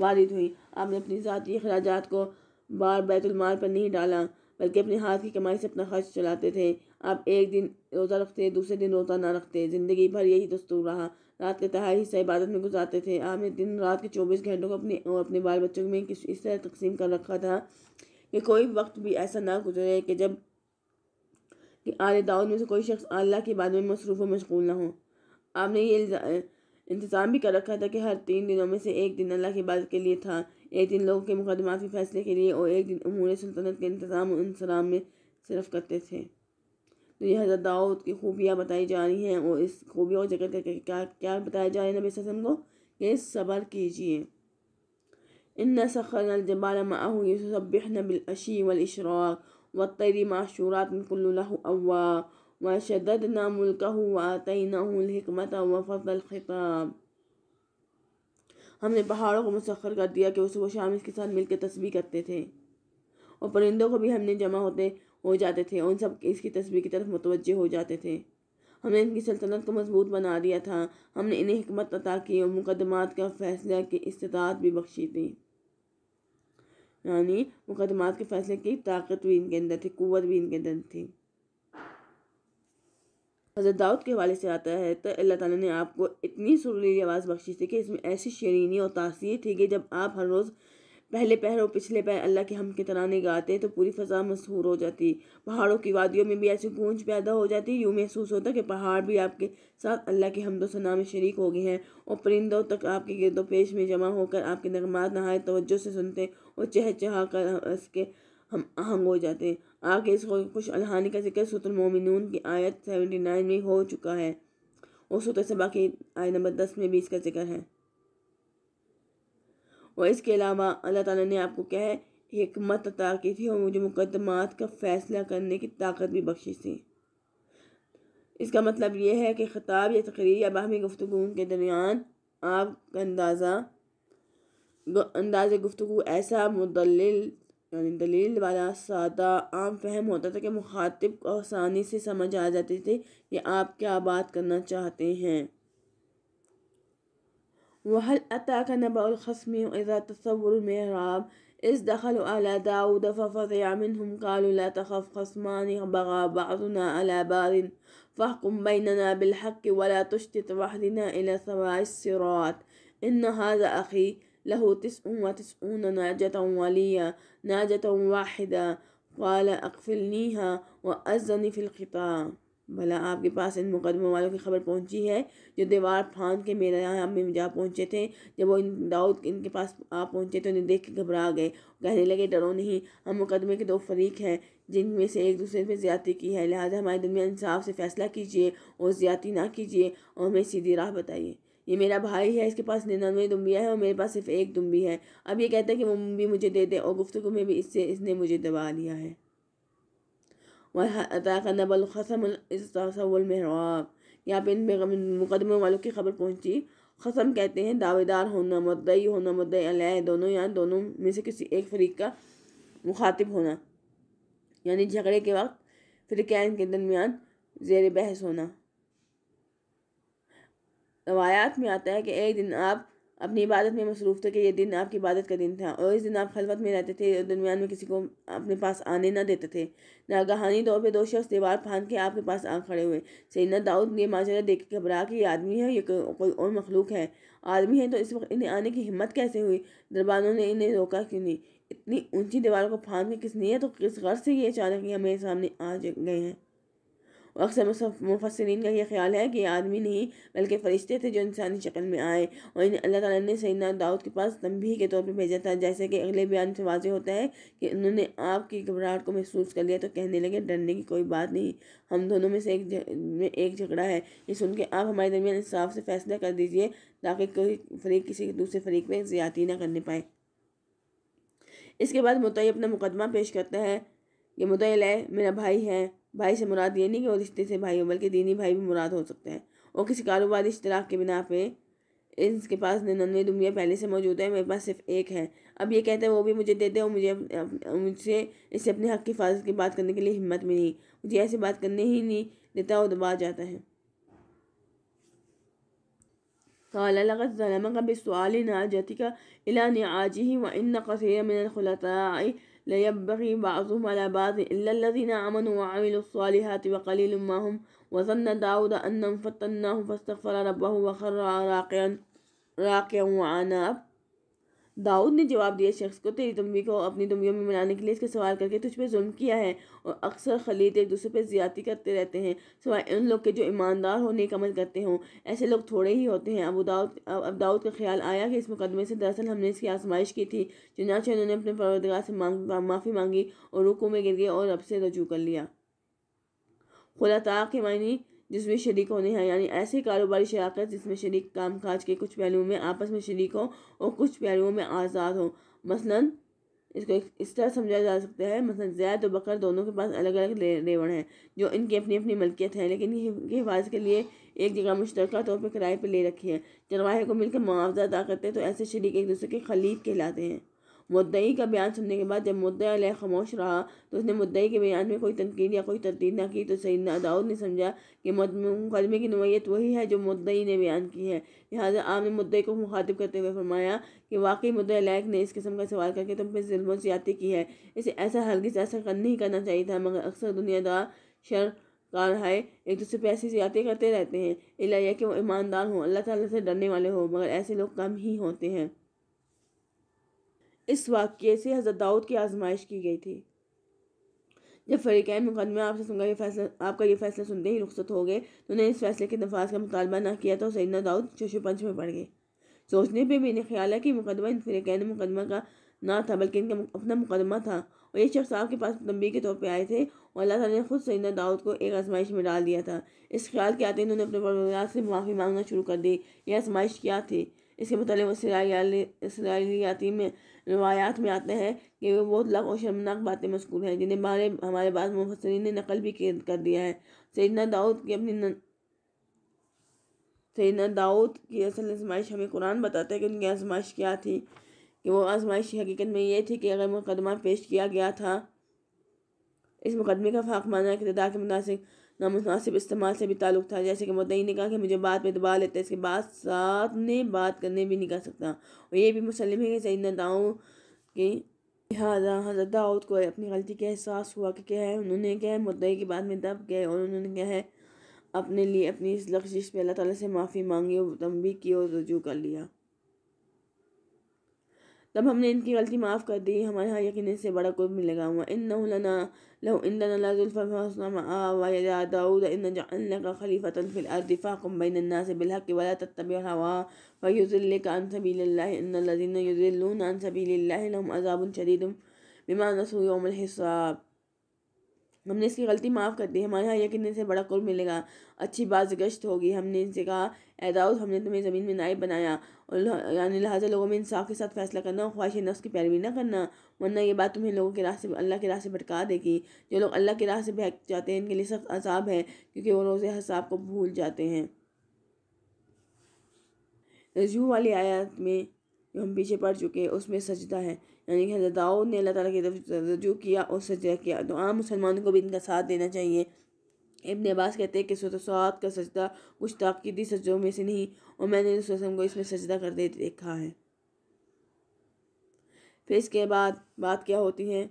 वारद हुई आपने अपनी ज़ाती अखराज को बार बैतुलमाल पर नहीं डाला बल्कि अपने हाथ की कमाई से अपना खर्च चलाते थे आप एक दिन रोज़ा रखते दूसरे दिन रोज़ा ना रखते ज़िंदगी भर यही दस्तूर रहा रात तहार ही सही इबादत में गुजारते थे आपने दिन रात के चौबीस घंटों को अपने और अपने बाल बच्चों में किस इस तरह तकसीम कर रखा था कि कोई वक्त भी ऐसा ना गुजरे कि जब कि आल दाऊद में से कोई शख्स अल्लाह की बात में मसरूफ़ व मशगूल ना हो आपने ये इंतज़ाम भी कर रखा था कि हर तीन दिनों में से एक दिन अल्लाह की बात के लिए था एक दिन लोगों के मुकदमा के फैसले के लिए और एक दिन अमूर सल्तनत के इंतज़ाम इंसराम में सिर्फ करते थे तो यह हज़रत दाऊद की खूबियाँ बताई जा रही हैं और इस खूबियों को जगह करके क्या क्या बताया जा रहा है नबी वसम को कि सब्र कीजिए इन सखर जबाल माहू यूसबिन बिलशी वलशराक वतरी माशूरात कुल्लुल्लाहुअव्वा व शददना मुल्कह वातनाहमत व फसल ख़िताब हमने पहाड़ों को मुसखर कर दिया कि उस वो शाम इसके साथ मिलकर तस्वीर करते थे और परिंदों को भी हमने जमा होते हो जाते थे उन सब इसकी तस्वीर की तरफ मुतवजह हो जाते थे हमने इनकी सल्तनत को मजबूत बना दिया था हमने इन्हें हमत अता की और मुकदमात का फैसला की इस्तात भी बख्शी थी यानी मुकदमात के फैसले की ताकत भी इनके अंदर थी कुत भी इनके अंदर थी हज़रत दाऊद के हवाले से आता है तो अल्लाह ताला ने आपको इतनी सुरीली आवाज़ बख्शी थी कि इसमें ऐसी शरीनी और तासीर थी कि जब आप हर रोज़ पहले पहर और पिछले पहर अल्लाह के हम के तरह गाते तो पूरी फ़जा मशहूर हो जाती पहाड़ों की वादियों में भी ऐसी गूंज पैदा हो जाती यूँ महसूस होता कि पहाड़ भी आपके साथ अल्लाह के हमदो सना में शरीक हो गए हैं और परिंदों तक आपके गिरदो पेश में जमा होकर आपके नगमात नहाय तोज्जो से सुनते और चह चहा कर हंस के हम आहंग हो जाते हैं आगे इसको कुछ अलहानी का जिक्र सूत्र मोमिनून की आयत सेवेंटी नाइन में हो चुका है और सूत्र से बाकी आयत नंबर दस में भी इसका जिक्र है और इसके अलावा अल्लाह ताला ने आपको क्या है मत अता की थी और मुझे मुकदमात का फ़ैसला करने की ताकत भी बख्शी थी इसका मतलब यह है कि खिताब या तकरीर या बाहमी गुफ्तु के दरमियान आपका अंदाज़ा عند عايزة گفتگو ایسا مدلل یعنی يعني دلیل والا سادہ عام فہم ہوتا تھا کہ مخاطب آسانی سے سمجھ آ جاتے تھے کہ آپ کیا بات کرنا چاہتے ہیں وحل عطا کا نبا اذا تصور المحراب اذ دخل على داود ففزع منهم قالوا لا تخف خصمان بغى بعضنا على بعض فاحكم بيننا بالحق ولا تشتت وحدنا الى سواء الصراط ان هذا اخي له تسع وتسعون ناجة وليا ناجة واحدة قال अकफिलनीहा व अजनी फ़िलखता भला आपके पास इन मुकदमों वालों की खबर पहुंची है जो दीवार फांद के मेरे यहाँ में जा पहुंचे थे जब वो इन दाऊद इनके पास आ पहुंचे तो इन्हें देख के घबरा गए कहने लगे डरो नहीं हम मुकदमे के दो फरीक हैं जिनमें से एक दूसरे पर ज़्यादती की है लिहाजा हमारे दरमियान इंसाफ से फ़ैसला कीजिए और ज़्यादती ना कीजिए और हमें सीधी राह बताइए ये मेरा भाई है इसके पास निन्यानवे दुम्बियाँ हैं और मेरे पास सिर्फ एक दुम्बी है अब ये कहता है कि वो भी मुझे दे दे और गुफ्तु में भी इससे इसने मुझे दबा लिया है वह यहाँ पे इन मुकदमे वालों की खबर पहुँची खसम कहते हैं दावेदार होना मदई होना मदई अलह दोनों या दोनों में से किसी एक फरीक का मुखातिब होना यानी झगड़े के वक्त फिर कैन के दरमियान जेर बहस होना रवायात में आता है कि एक दिन आप अपनी इबादत में मसरूफ़ थे कि यह दिन आपकी इबादत का दिन था और इस दिन आप खलवत में रहते थे और दरमियान में किसी को अपने पास आने ना देते थे नागहानी तौर पर दो शख्स दीवार फान के आपके पास आ खड़े हुए सैदना दाऊद ने माजरा देख के घबरा कि ये आदमी है ये कोई और मखलूक है आदमी है तो इस वक्त इन्हें आने की हिम्मत कैसे हुई दरबारों ने इन्हें रोका क्यों नहीं इतनी ऊँची दीवारों को फान के किस नीयत तो किस गर्ज से ये अचानक ही हमारे सामने आ गए हैं और अक्सर मुफसरीन का यह ख्याल है कि आदमी नहीं बल्कि फ़रिश्ते थे जो इंसानी शक्ल में आए और इन्हें अल्लाह ताला ने सैना दाऊद के पास तंबी के तौर पर भेजा था जैसे कि अगले बयान से वाज होता है कि उन्होंने आपकी घबराहट को महसूस कर लिया तो कहने लगे डरने की कोई बात नहीं हम दोनों में से एक में एक झगड़ा है ये सुन के आप हमारे दरमियान इंसाफ से फैसला कर दीजिए ताकि कोई फरीक किसी दूसरे फरीक में ज़्यादती ना करने पाए इसके बाद मुतई अपना मुकदमा पेश करता है ये मुतई मेरा भाई है भाई से मुराद ये नहीं कि वो रिश्ते से भाई हो बल्कि दीनी भाई भी मुराद हो सकते हैं और किसी कारोबारी इश्तराक के बिना पे इसके पास निन्यानवे दुनिया पहले से मौजूद है मेरे पास सिर्फ एक है अब ये कहते हैं वो भी मुझे देते और मुझे मुझसे इससे अपने हक की हिफाजत की बात करने के लिए हिम्मत भी नहीं मुझे ऐसी बात करने ही नहीं देता और दबा जाता है कालालगत ज़लम का बिसवाल नाजतिका इला नाजी व इन कसर मिन ينبغي بعضهم على بعض إلا الذين آمنوا وعملوا الصالحات وقليل ما هم وظن داود أنهم فتناه فاستغفر ربه وخر راقيا راقيا وعناب दाऊद ने जवाब दिया शख्स को तेरी तुम्बी को अपनी तुम्बियों में मिलाने के लिए इसके सवाल करके तुझ पर जुल्म किया है और अक्सर खलीद एक दूसरे पर ज्यादा करते रहते हैं सवाए उन लोग के जो ईमानदार हो का अमल करते हों ऐसे लोग थोड़े ही होते हैं अब दाऊद अब दाऊद का ख्याल आया कि इस मुकदमे से दरअसल हमने इसकी आजमाइश की थी चुनाचे उन्होंने अपने परवदगार से मांग माफ़ी मांगी और रुकू में गिर गए और अब से रजू कर लिया खुला ताक के मायने जिसमें शरीक होने हैं यानी ऐसी कारोबारी शराकत जिसमें शरीक कामकाज के कुछ पहलुओं में आपस में शरीक हो और कुछ पहलुओं में आज़ाद हो मसलन इसको इस तरह समझा जा सकता है मसलन जैद और बकर दोनों के पास अलग अलग रेवड़ हैं जो इनकी अपनी अपनी मलकियत है लेकिन इनकी हिफाजत के लिए एक जगह मुश्तरक तौर पर किराए पर ले रखी है चरवाहे को मिलकर मुआवजा अदा करते हैं तो ऐसे शरीक एक दूसरे के खलीफ कहलाते हैं मुद्दई का बयान सुनने के बाद जब मुद्दा खामोश रहा तो उसने मुद्दई के बयान में कोई तनकीद या कोई तरदीद ना की तो सैदना दाऊद ने समझा कि मुकदमे की नोयत वही है जो मुद्दई ने बयान की है लिहाजा आपने मुद्दे को मुखातिब करते हुए फरमाया कि वाकई मुद्दा ने इस किस्म का सवाल करके तुम पे जुल्म ज्यादा की है इसे ऐसा से ऐसा कर नहीं करना चाहिए था मगर अक्सर दुनियादार शर कार है एक दूसरे पर ऐसी ज्यादा करते रहते हैं इला कि वो ईमानदार हों अल्लाह ताला से डरने वाले हों मगर ऐसे लोग कम ही होते हैं इस वाक्य से हज़रत दाऊद की आजमाइश की गई थी जब फरीकैन मुकदमे आपसे सुनकर ये फैसला आपका ये फैसला सुनते ही रुखसत हो गए तो उन्होंने इस फैसले के नफाज का मुतालबा ना किया तो सैदना दाऊद चशुपंच में पड़ गए सोचने पर भी इन्हें ख्याल है कि मुकदमा इन फरीकैन मुकदमा का ना था बल्कि इनका अपना मुकदमा था और ये शख्स आपके पास तंबी के तौर पर आए थे और अल्लाह ताला ने खुद सैदना दाऊद को एक आजमाइश में डाल दिया था इस ख्याल के आते इन्होंने अपने से माफ़ी मांगना शुरू कर दी ये आजमाइश क्या थी इसके मतलब इसराइलियाती में रवायात में आते हैं कि वे बहुत लाख और शर्मनाक बातें मशगूल हैं जिन्हें बारे हमारे बाद मुफसरीन ने नकल भी कर दिया है सैदना दाऊद की अपनी न... सैदना दाऊद की असल आजमाइश हमें कुरान बताते हैं कि उनकी आजमाइश क्या थी कि वो आजमाइश हकीकत में ये थी कि अगर मुकदमा पेश किया गया था इस मुकदमे का फाक माना इकतदा के मुतासिक मुनासिब इस्तेमाल से भी ताल्लुक था जैसे कि मुदई ने कहा कि मुझे बात में दबा लेते इसके बाद साथ ने बात करने भी नहीं कर सकता और ये भी मुसलम है कि सही नेताओं कि लिहाजा हजरत दाऊद को अपनी गलती का एहसास हुआ कि क्या है उन्होंने क्या है मुद्दई की बात में दब गए और उन्होंने क्या है अपने लिए अपनी इस लख्शिश पर अल्लाह ताला से माफ़ी मांगी और तंबी की और रजू कर लिया तब हमने इनकी गलती माफ़ कर दी हमारे यहाँ यकीन से बड़ा कोई मिलेगा हुआ इन नना लहु इंदना दाऊद इन का खलीफत से बिलहक वाला तब हवा वयुज़िल का हमने इसकी गलती माफ़ कर दी हमारे यहाँ यकीन से बड़ा कुल मिलेगा अच्छी बाज गश्त होगी हमने इनसे कहा एदाउस हमने तुम्हें ज़मीन में नायब बनाया और यानी लिहाजा लोगों में इंसाफ के साथ फैसला करना और ख्वाहिश नफ्स की पैरवी ना करना वरना ये बात तुम्हें लोगों के रास्ते अल्लाह के रास्ते भटका देगी जो लोग अल्लाह के रास्ते भटक जाते हैं इनके लिए सख्त अजाब है क्योंकि वो रोज़ हसाब को भूल जाते हैं रजू वाली आयात में जो हम पीछे पड़ चुके हैं उसमें सजदा है यानी कि हजरत दाऊद ने अल्लाह ताला की तरफ रजू किया और सजदा किया तो आम मुसलमानों को भी इनका साथ देना चाहिए इबन अब्बास कहते हैं कि सूरत का सजदा कुछ ताकीदी सजदों में से नहीं और मैंने रसम को इसमें सजदा करते देखा है फिर इसके बाद बात क्या होती है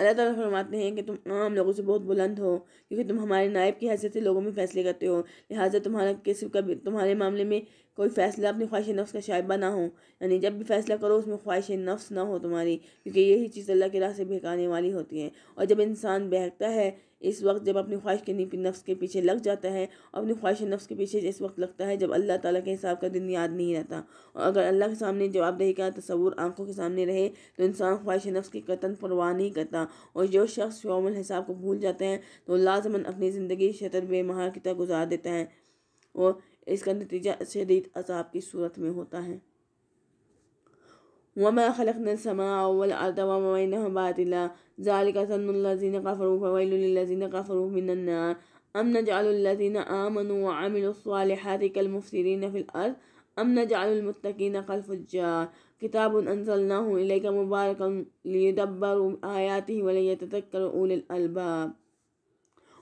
अल्लाह ताला फरमाते हैं कि तुम आम लोगों से बहुत बुलंद हो क्योंकि तुम हमारे नायब की हैसियत से लोगों में फैसले करते हो लिहाजा तुम्हारा किसी का भी तुम्हारे मामले में कोई फ़ैसला अपनी ख्वाहिश नफ्स का शायबा ना हो यानी जब भी फ़ैसला करो उसमें ख्वाहिश नफ्स ना हो तुम्हारी क्योंकि यही चीज़ अल्लाह के राह से बहकाने वाली होती है और जब इंसान बहकता है इस वक्त जब अपनी ख्वाहिश के नफ्स के पीछे लग जाता है अपनी ख्वाहिश नफ्स के पीछे इस वक्त लगता है जब अल्लाह ताला के हिसाब का दिन याद नहीं रहता और अगर अल्लाह के सामने जवाबदेही का तस्वूर आंखों के सामने रहे तो इंसान ख्वाहिश नफ्स की कतन परवाह नहीं करता और जो शख्स योमल हिसाब को भूल जाते हैं तो लाजमन अपनी ज़िंदगी शतर बेमहार की तरह गुजार देता है और इसका नतीजा शदीद अजाब की सूरत में होता है وما خلقنا السماء والأرض وما بينهما باطلا ذلك ظن الذين كفروا فويل للذين كفروا من النار أم نجعل الذين آمنوا وعملوا الصالحات كالمفسدين في الأرض أم نجعل المتقين كالفجار كتاب أنزلناه إليك مباركا ليدبروا آياته وليتذكروا أولي الألباب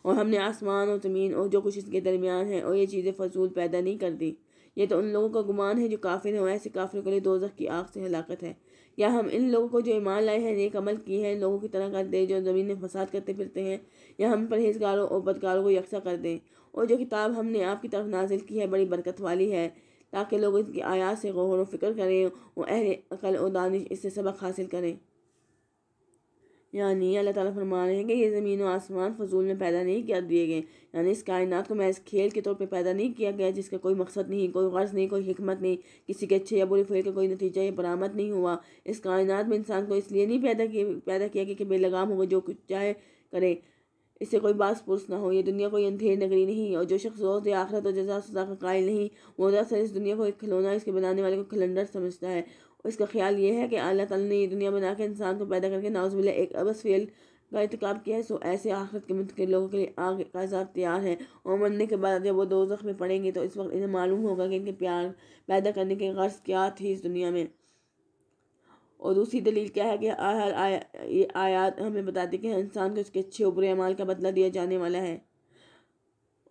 وهم हमने आसमान أو ज़मीन और जो कुछ इसके दरमियान है और ये ये तो उन लोगों का गुमान है जो काफिर हैं और ऐसे काफिरों के लिए दोजख की आग से हलाकत है या हम इन लोगों को जो ईमान लाए हैं नेक अमल किए हैं लोगों की तरह कर दें जो ज़मीन में फसाद करते फिरते हैं या हम परहेजगारों और बदकारों को यकसा कर दें और जो किताब हमने आपकी तरफ नाजिल की है बड़ी बरकत वाली है ताकि लोग इसकी आयात से गौर व फिक्र करें और अहल अकल और दानिश इससे सबक हासिल करें यानी अल्लाह ताला फरमा रहे हैं कि ये ज़मीन और आसमान फजूल में पैदा नहीं किया दिए गए यानी इस कायनात को मैं इस खेल के तौर पे पैदा नहीं किया गया जिसका कोई मकसद नहीं कोई गर्ज नहीं कोई हमत नहीं किसी के अच्छे या बुरे फेल का कोई नतीजा या बरामद नहीं हुआ इस कायनात में इंसान को इसलिए नहीं पैदा किया पैदा किया गया कि बेलगाम होगा जो कुछ चाहे करे इससे कोई बास पुरुष ना हो ये दुनिया कोई अंधेर नगरी नहीं और जो शख्स रोज आखरत और जजा सजा का कायल नहीं वो दरअसल इस दुनिया को एक खिलौना इसके बनाने वाले को खिलंडर समझता है उसका ख्याल ये है कि अल्लाह ताला ने ये दुनिया बना के इंसान को पैदा करके नाउजबिल्ला एक अबस फेल का इंतकाब किया है सो ऐसे आखिरत के मुत के लोगों के लिए आग का अजाब तैयार है और मरने के बाद जब वो दो में पड़ेंगे तो इस वक्त इन्हें मालूम होगा कि इनके प्यार पैदा करने की गर्ज क्या थी इस दुनिया में और दूसरी दलील क्या है कि हर आया ये आयात हमें बताती कि इंसान को उसके अच्छे उबरे अमाल का बदला दिया जाने वाला है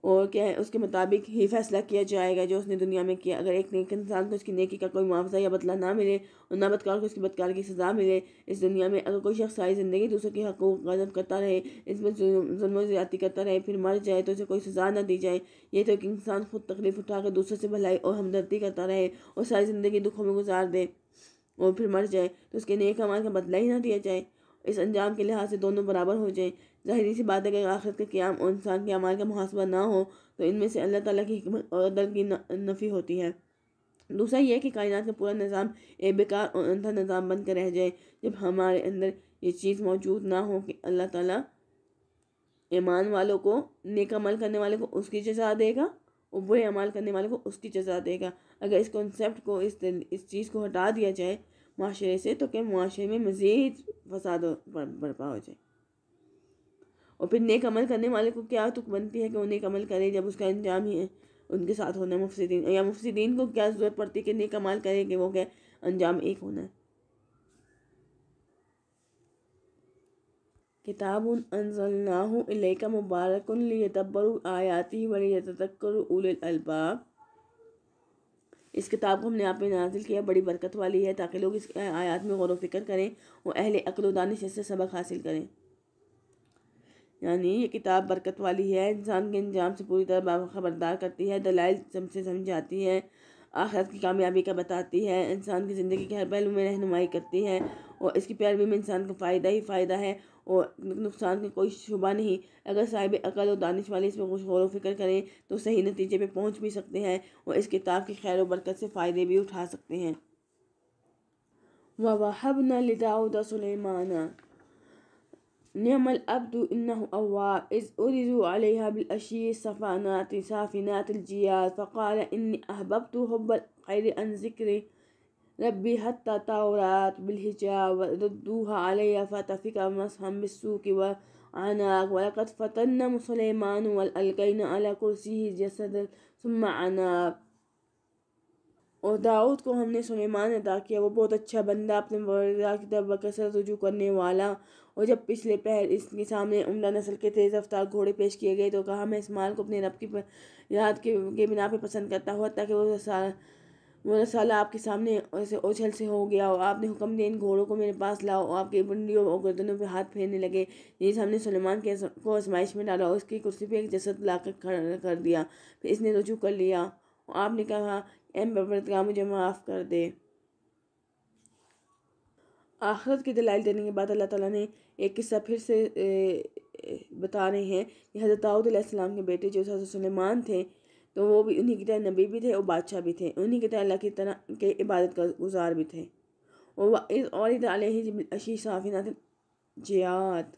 और क्या है उसके मुताबिक ही फैसला किया जाएगा जो उसने दुनिया में किया अगर एक नेक इंसान को उसकी नेकी का कोई मुआवजा या बदला ना मिले और ना बदकार को उसकी बदकार की सज़ा मिले इस दुनिया में अगर कोई शख्स सारी ज़िंदगी दूसरों के हक़ को गजब करता रहे इसमें जुल्म ज़्यादा करता रहे फिर मर जाए तो उसे कोई सज़ा ना दी जाए ये तो एक इंसान खुद तकलीफ उठाकर दूसरों से भलाई और हमदर्दी करता रहे और सारी ज़िंदगी दुखों में गुजार दे और फिर मर जाए तो उसके नेक कमाल का बदला ही ना दिया जाए इस अंजाम के लिहाज से दोनों बराबर हो जाएं ज़ाहिर सी बात है कि आखिरत के क्याम और इंसान के अमाल का मुहासबा ना हो तो इनमें से अल्लाह ताला की हमत और अदल की नफ़ी होती है दूसरा यह कि कायनात का पूरा निज़ाम ए बेकार और अंधा निज़ाम बन कर रह जाए जब हमारे अंदर ये चीज़ मौजूद ना हो कि अल्लाह ताला ईमान वालों को नेक अमल करने वाले को उसकी जजा देगा और बुरे अमल करने वाले को उसकी जजा देगा अगर इस कॉन्सेप्ट को इस इस चीज़ को हटा दिया जाए माशरे से तो क्या माशरे में मज़ीद फसाद बर्पा हो जाए और फिर नेक अमल करने वाले को क्या तुक बनती है कि वो नेक अमल करें जब उसका अंजाम ही है उनके साथ होना मुफसदीन या मुफसदीन को क्या ज़रूरत पड़ती है कि नेक अमल करें कि वो क्या अंजाम एक होना है किताब अनजल्ला मुबारक लियतबर आयाती वलियतकर अलबाब इस किताब को हमने आप में नाजिल किया बड़ी बरकत वाली है ताकि लोग इस आयात में गौर व फिक्र करें और अहल अकल से सबक हासिल करें यानी ये किताब बरकत वाली है इंसान के अंजाम से पूरी तरह खबरदार करती है दलाइल से समझाती है आखिरत की कामयाबी का बताती है इंसान की ज़िंदगी के हर पहलू में रहनुमाई करती है और इसकी पैरवी में इंसान का फ़ायदा ही फ़ायदा है और नुकसान का कोई शुबा नहीं अगर साहिब अकल और दानिश वाले इसमें कुछ गौर फिक्र करें तो सही नतीजे पर पहुँच भी सकते हैं और इस किताब की खैर बरकत से फ़ायदे भी उठा सकते हैं वाहब न लिदाउदा نعم الأبد إنه أواب إذ أرزوا عليها بالأشي الصفانات سافنات الجياد فقال إني أحببت حب الخير عن ذكر ربي حتى تورات بالحجاب وردوها علي فتفك مسحا بالسوق وعناق ولقد فتنا سليمان وألقينا على كرسيه جسدا ثم عناق और दाऊद को हमने सुलेमान अदा किया वो बहुत अच्छा बंदा अपने की तरफ बकसरत रजू करने वाला और जब पिछले पहल इसके सामने उमदा नस्ल के तेज़ रफ्तार घोड़े पेश किए गए तो कहा मैं इस माल को अपने रब की याद के, के बिना पे पसंद करता हुआ ताकि वो सारा वो रसाला आपके सामने ऐसे ओछल से हो गया और आपने हुक्म दिया इन घोड़ों को मेरे पास लाओ और आपके बंडियों और गर्दनों पर हाथ फेरने लगे जिस हमने सुलेमान के को आजमाइश में डाला और उसकी कुर्सी पर एक जसद कर खड़ा कर दिया फिर इसने रजू कर लिया और आपने कहा एम्बरतगा मुझे माफ़ कर दे आखरत की दलाइल देने के बाद अल्लाह ताला ने एक किस्सा फिर से बता रहे हैं कि हज़रत दाऊदम के बेटे जो हज़रत सलेमान थे तो वो भी उन्हीं की तरह नबी भी थे और बादशाह भी थे उन्हीं की तरह अल्लाह की तरह के इबादत का गुजार भी थे और इस इधर अशी साफी ना थे जियात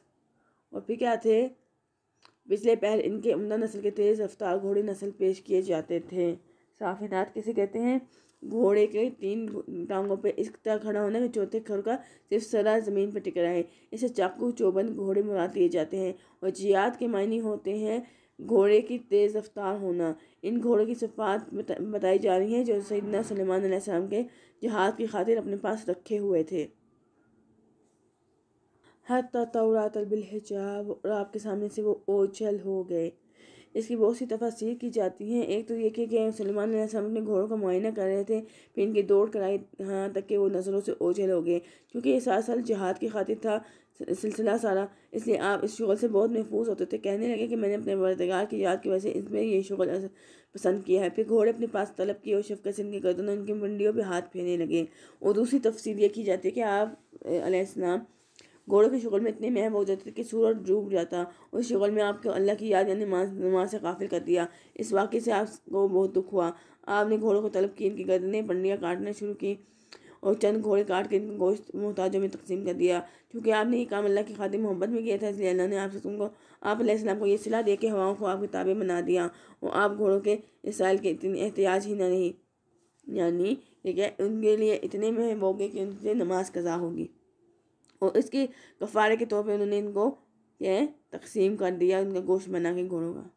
और फिर क्या थे पिछले पहल इनके उमदा नस्ल के तेज़ रफ्तार घोड़े नस्ल पेश किए जाते थे साफिनात किसे कहते हैं घोड़े के तीन टांगों पर इस तरह खड़ा होने के चौथे खर का सिर्फ सरा जमीन पर टिकरा है इसे चाकू चौबंद घोड़े मुराद दिए जाते हैं और जियात के मायने होते हैं घोड़े की तेज़ रफ्तार होना इन घोड़ों की सफ़ात बताई जा रही है जो सैदना सलमान के जहाज की खातिर अपने पास रखे हुए थे हत तौरा बिल हिजाब और आपके सामने से वो ओझल हो गए इसकी बहुत सी तफसीर की जाती हैं एक तो ये कि, कि अपने घोड़ों का मुआयना कर रहे थे फिर इनकी दौड़ कराई यहाँ तक कि वो नज़रों से ओझल हो गए क्योंकि ये सात साल जहाद की खातिर था सिलसिला सारा इसलिए आप इस शगल से बहुत महफूज होते थे कहने लगे कि मैंने अपने वर्दगार की याद की वजह से इसमें ये शगल पसंद किया है फिर घोड़े अपने पास तलब किए और शफकत से इनके गर्दनों इनकी मंडियों पर हाथ फेरने लगे और दूसरी तफसील ये की जाती है कि आप अलैहिस्सलाम घोड़ों की शक्ल में इतने महम हो जाते थे कि सूरज डूब जाता उस शक्ल में आपको अल्लाह की याद यानी नमाज से काफिल कर दिया इस वाक़े से आपको बहुत दुख हुआ आपने घोड़ों को तलब की इनकी गर्दनें पंडियाँ काटना शुरू की और चंद घोड़े काट के इनको गोश्त मोहताजों में तकसीम कर दिया क्योंकि आपने ये काम अल्लाह की खातिर मोहब्बत में किया था इसलिए अल्लाह ने आपसे तुमको आप को ये सिला दे के हवाओं को आपके ताबे बना दिया और आप घोड़ों के इसाइल के इतनी एहतियाज ही ना रही यानी ठीक है उनके लिए इतने में हो गए कि उनसे नमाज कज़ा होगी और इसकी गफारे के तौर पर उन्होंने इनको ये तकसीम कर दिया उनका गोश्त बना के घोड़ों का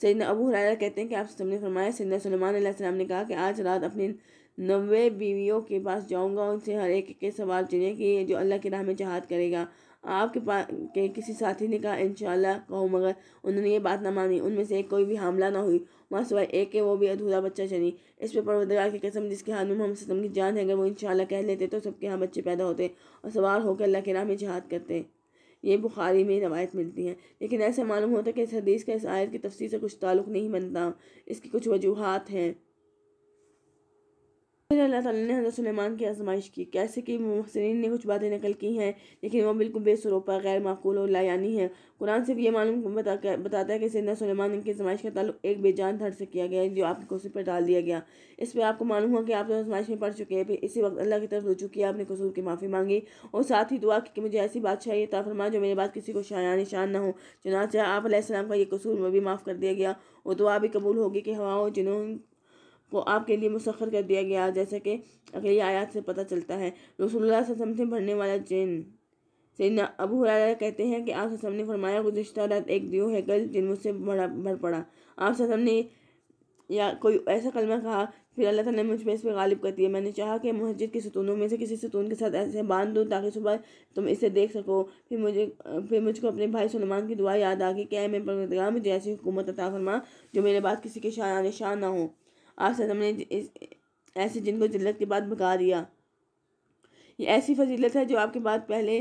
सैदना अबू हरारा कहते हैं कि आप सबने फरमाया सैदना सलमान सलाम ने कहा कि आज रात अपनी नवे बीवियों के पास जाऊंगा उनसे हर एक के सवाल चुने कि जो अल्लाह के राह में चाहत करेगा आपके पास के किसी साथी ने कहा इन शह कहो मगर उन्होंने ये बात ना मानी उनमें से कोई भी हमला ना हुई वहाँ सिवाय एक के वो भी अधूरा बच्चा चली इस पर परवदगार की कसम जिसके हाथ में मोहम्मद सलम की जान है अगर वो इन कह लेते तो सबके यहाँ बच्चे पैदा होते और सवार होकर अल्लाह के नाम में जहाद करते ये बुखारी में रवायत मिलती है लेकिन ऐसा मालूम होता है कि इस हदीस का इस आयत की तफसी से कुछ ताल्लुक नहीं बनता इसकी कुछ वजूहत हैं फिर अल्लाह ताली ने हज़रत सलेमान की आजमाइश की कैसे कि मुहसिन ने कुछ बातें नकल की हैं लेकिन वह बिल्कुल बेसरोपा गैर माकूल और लायानी है कुरान सिर्फ ये मालूम बता बताता है कि सैदा सलेमान की आजमाइश का ताल्लुक एक बेजान धड़ से किया गया जो आपकी कुर्सी पर डाल दिया गया इस पर आपको मालूम हुआ कि आप तो आजमाइश में पढ़ चुके हैं फिर इसी वक्त अल्लाह की तरफ चुकी किया आपने कसूर की माफ़ी मांगी और साथ ही दुआ की कि मुझे ऐसी बात चाहिए ताफरमा जो मेरे बात किसी को शाया निशान ना हो चुनाचा आप का ये कसूर भी माफ़ कर दिया गया और दुआ भी कबूल होगी कि हवाओं जिन्होंने को आपके लिए मुसखर कर दिया गया जैसे कि अगली आयात से पता चलता है रसूलुल्लाह से भरने वाला जैन जैन अबू हुरैरा कहते हैं कि आप ससम ने फरमाया गुजशत रात एक दियो है कल जिन मुझसे भरा भर पड़ा आप ससम ने या कोई ऐसा कलमा कहा फिर अल्लाह ताला ने मुझ पर इस पर गालिब कर दिया मैंने चाहा कि मस्जिद के सतूनों में से किसी सतून के साथ ऐसे बांध दूँ ताकि सुबह तुम इसे देख सको फिर मुझे फिर मुझको अपने भाई सलमान की दुआ याद आ गई कि मैं परवतगा मुझे ऐसी हुकूमत अता फरमा जो मेरे बाद किसी के शान शान ना हो आप ने इस ऐसे जिनको जिल्लत के बाद भगा दिया ये ऐसी फजीलत है जो आपके बाद पहले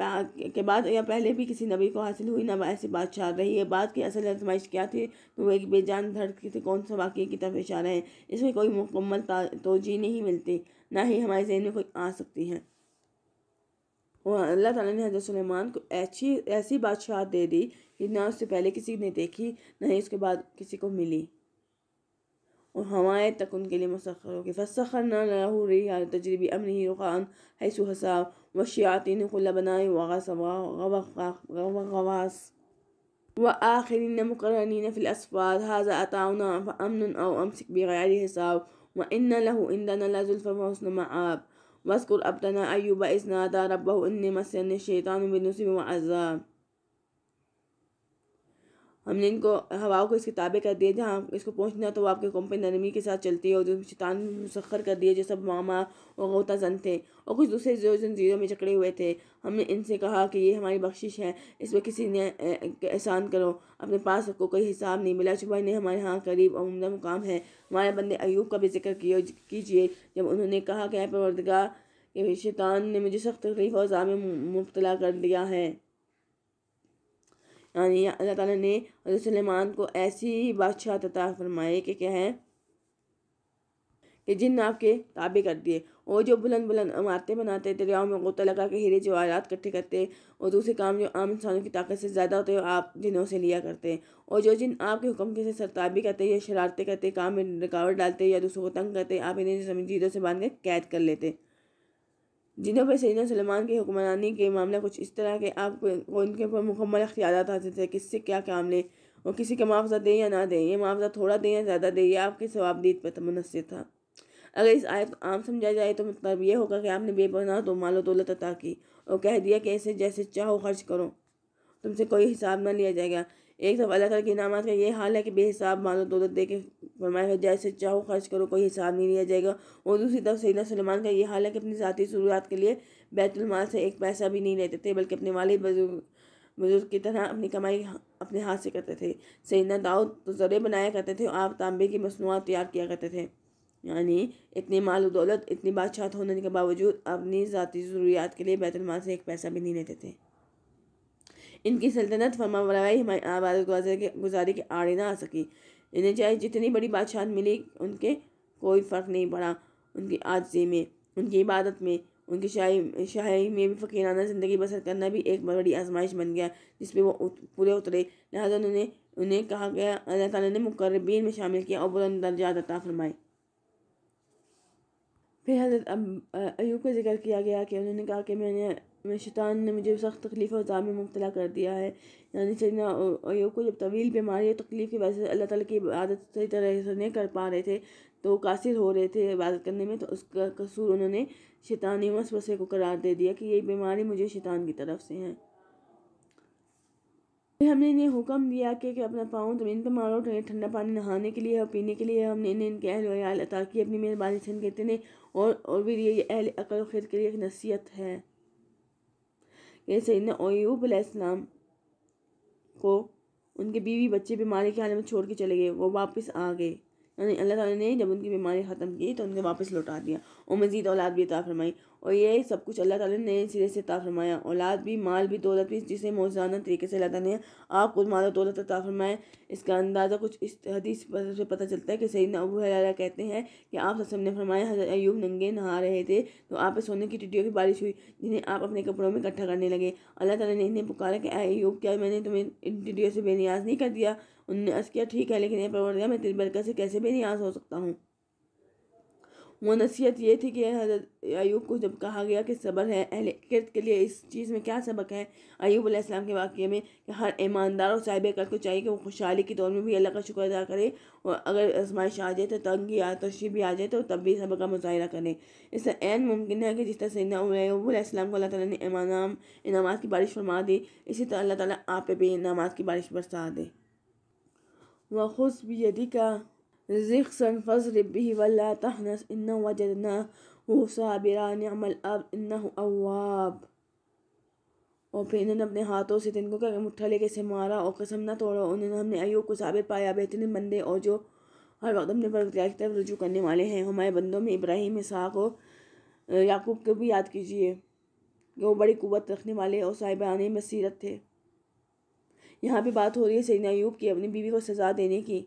के बाद या पहले भी किसी नबी को हासिल हुई ना ऐसी बादशाह रही है बात की असल आजमाइश क्या थी तो वो एक बेजान धड़क से कौन सा वाक्य की तरफ इशारा है इसमें कोई मुकम्मल तोजी नहीं मिलती ना ही हमारे जहन में कोई आ सकती है और अल्लाह ताला ने हजरत सुलेमान को ऐसी ऐसी बादशाह दे दी कि ना उससे पहले किसी ने देखी ना ही उसके बाद किसी को मिली وحماية تكن كلمة سخرك فسخرنا له ريح على بأمره أمره رخاء حيث هسا ومشي يعطيني كل بناء وغاص وغواص وآخرين مقرنين في الأسفار هذا أطاعنا فأمن أو أمسك بغير حساب وإن له عندنا لزلفى وحسن معاب واذكر أبتنا أيوب إذ نادى ربه إني مسني الشيطان بالنسب وعذاب हमने इनको हवाओं को इसकी ताबे कर दिया जहाँ इसको पहुँचना तो वो आपके कौम पर नरमी के साथ चलती है और जो शैतान मुसखर कर दिए जो सब मामा और गौता जन थे और कुछ दूसरे जो जंजीरों में जकड़े हुए थे हमने इनसे कहा कि ये हमारी बख्शिश है इस पर किसी ने एहसान करो अपने पास को कोई हिसाब नहीं मिला शुबा ने हमारे यहाँ करीब और उमदा मुकाम है हमारे बंदे अयूब का भी जिक्र कीजिए जब उन्होंने कहा कि परवरदगा शैतान ने मुझे सख्त तकलीफ और जाम मुबतला कर दिया है अल्लाह ताला ने सलेमान को ऐसी ही बादशाह तता फरमाए कि क्या है कि जिन आपके ताबे कर दिए और जो बुलंद बुलंद इमारतें बनाते दरियाओं में गोता लगा के हीरे जवाहरात इकट्ठे करते और दूसरे काम जो आम इंसानों की ताकत से ज़्यादा होते हैं आप जिनों से लिया करते हैं और जो जिन आपके हुक्म के साथ सरताबी करते या शरारतें करते काम में रुकावट डालते या दूसरों को तंग करते आप इन्हें जमीन जीतों से बांध के कैद कर लेते जिन्हों पर सैदा सलमान की हुक्मरानी के मामला कुछ इस तरह के आपको इनके ऊपर मुकम्मल अख्तियार हासिल थे किससे क्या काम लें और किसी का मुआवजा दें या ना दें यह मुआवजा थोड़ा दें या ज़्यादा दें यह आपकी सवाबदीद पर मुनसर था अगर इस आयत को आम समझा जाए तो मतलब ये होगा कि आपने बेपना तो मालो दौलत अता की और कह दिया कि ऐसे जैसे चाहो खर्च करो तुमसे कोई हिसाब ना लिया जाएगा एक तरफ अलग अलग इनाम का ये हाल है कि बेहिसाब मानो दौलत दे के फरमाया है जैसे चाहो खर्च करो कोई हिसाब नहीं लिया जाएगा और दूसरी तरफ सैदा सलमान का ये हाल है कि अपनी ज़ाती जरूरत के लिए बैतुलमाल से एक पैसा भी नहीं लेते थे बल्कि अपने वाले बुजुर्ग बुजुर्ग की तरह अपनी कमाई अपने हाथ से करते थे सैदा दाऊद तो ज़रे बनाया करते थे और आप तांबे की मसनूआत तैयार किया करते थे यानी इतनी माल दौलत इतनी बादशाह होने के बावजूद अपनी ज़ाती ज़रूरियात के लिए बैतुलमाल से एक पैसा भी नहीं लेते थे इनकी सल्तनत हमारी आबाद गुजारी के आड़े ना आ सकी इन्हें चाहे जितनी बड़ी बादशाह मिली उनके कोई फ़र्क नहीं पड़ा उनकी आजी में उनकी इबादत में उनकी शाही शाही में भी फ़कीराना ज़िंदगी बसर करना भी एक बड़ी आजमाइश बन गया जिस पर वो उत, पूरे उतरे लिहाजा उन्होंने उन्हें कहा गया अल्लाह ताला ने मुकर्रबीन में शामिल किया और बुलंद दर्जा अता फरमाए फिर हजरत अयूब का जिक्र किया गया कि उन्होंने कहा कि मैंने मैं शैतान ने मुझे सख्त तकलीफ़ और अजाब में मुबला कर दिया है यानी सैदना को जब तवील बीमारी और तकलीफ़ की वजह से अल्लाह ताला की इबादत सही तरह से नहीं कर पा रहे थे तो कासिर हो रहे थे इबादत करने में तो उसका कसूर उन्होंने शैतानी वसवसे को करार दे दिया कि ये बीमारी मुझे शैतान की तरफ से है फिर हमने इन्हें हुक्म दिया कि, कि अपना पाँव ज़मीन पर मारो तो ठंडा पानी नहाने के लिए और पीने के लिए हमने इन्हें इनके अहल अता की अपनी मेहरबानी से इनके इतने और और भी ये अहल अकल खेत के लिए एक नसीहत है कि सैदना ओयूब इस्लाम को उनके बीवी बच्चे बीमारी के हाल में छोड़ के चले गए वो वापस आ गए यानी अल्लाह ताला ने जब उनकी बीमारी ख़त्म की तो उनको वापस लौटा दिया और मज़ीद तो औलाद भी अता फरमाई और ये सब कुछ अल्लाह ताला ने सिरे से ताफरमाया फरमाया औलाद भी माल भी दौलत भी जिसे मौजाना तरीके से अल्लाह ने आप खुद माल और दौलत ता इसका अंदाज़ा कुछ इस हदीस से पता चलता है कि सही अबू हला कहते हैं कि आप सब ने फरमाया हजरत अयूब नंगे नहा रहे थे तो आप सोने की टिड्डियों की बारिश हुई जिन्हें आप अपने कपड़ों में इकट्ठा करने लगे अल्लाह ताला ने इन्हें पुकारा कि अयूब क्या मैंने तुम्हें इन टिड्डियों से बेनियाज नहीं कर दिया उनने अर्ज़ किया ठीक है लेकिन ये परवरदिया मैं तेरी बरकत से कैसे बेनियाज हो सकता हूँ वो नसीहत ये थी कि हज़रत अयूब को जब कहा गया कि सब्र है अहल किरत के लिए इस चीज़ में क्या सबक है अयूब के वाक्य में कि हर ईमानदार और साहिब कर को चाहिए कि वो खुशहाली के दौर में भी अल्लाह का शुक्र अदा करे और अगर आजमाइश आ जाए तो तंगी या तशी भी आ जाए तो तब भी सबक का मुजाहरा करें इससे ऐन मुमकिन है कि जिस तरह से सैनाबूसम को अल्लाह ताली ने इमाम इनामत की बारिश फरमा दी इसी तरह अल्लाह ताली आप भी इनामत की बारिश बरसा दे वह खुश भी यदि का रिक्सन फजरब बिही वला तहनस इन्ना वजदनाहु صابرا نعم الأب إنه أواب और फिर इन्होंने अपने हाथों से तिनको क्या मुठ्ठा लेके से मारा और कसम ना तोड़ा उन्होंने हमने अयो को साबित पाया बेहतरीन बंदे और जो हर वक्त अपने परवतिया की तरफ रुजू करने वाले हैं हमारे बंदों में इब्राहिम इसाक और याकूब को भी याद कीजिए कि वो बड़ी कुवत रखने वाले और साहिबान बसीरत थे यहाँ पर बात हो रही है सैन अयूब की अपनी बीवी को सज़ा देने की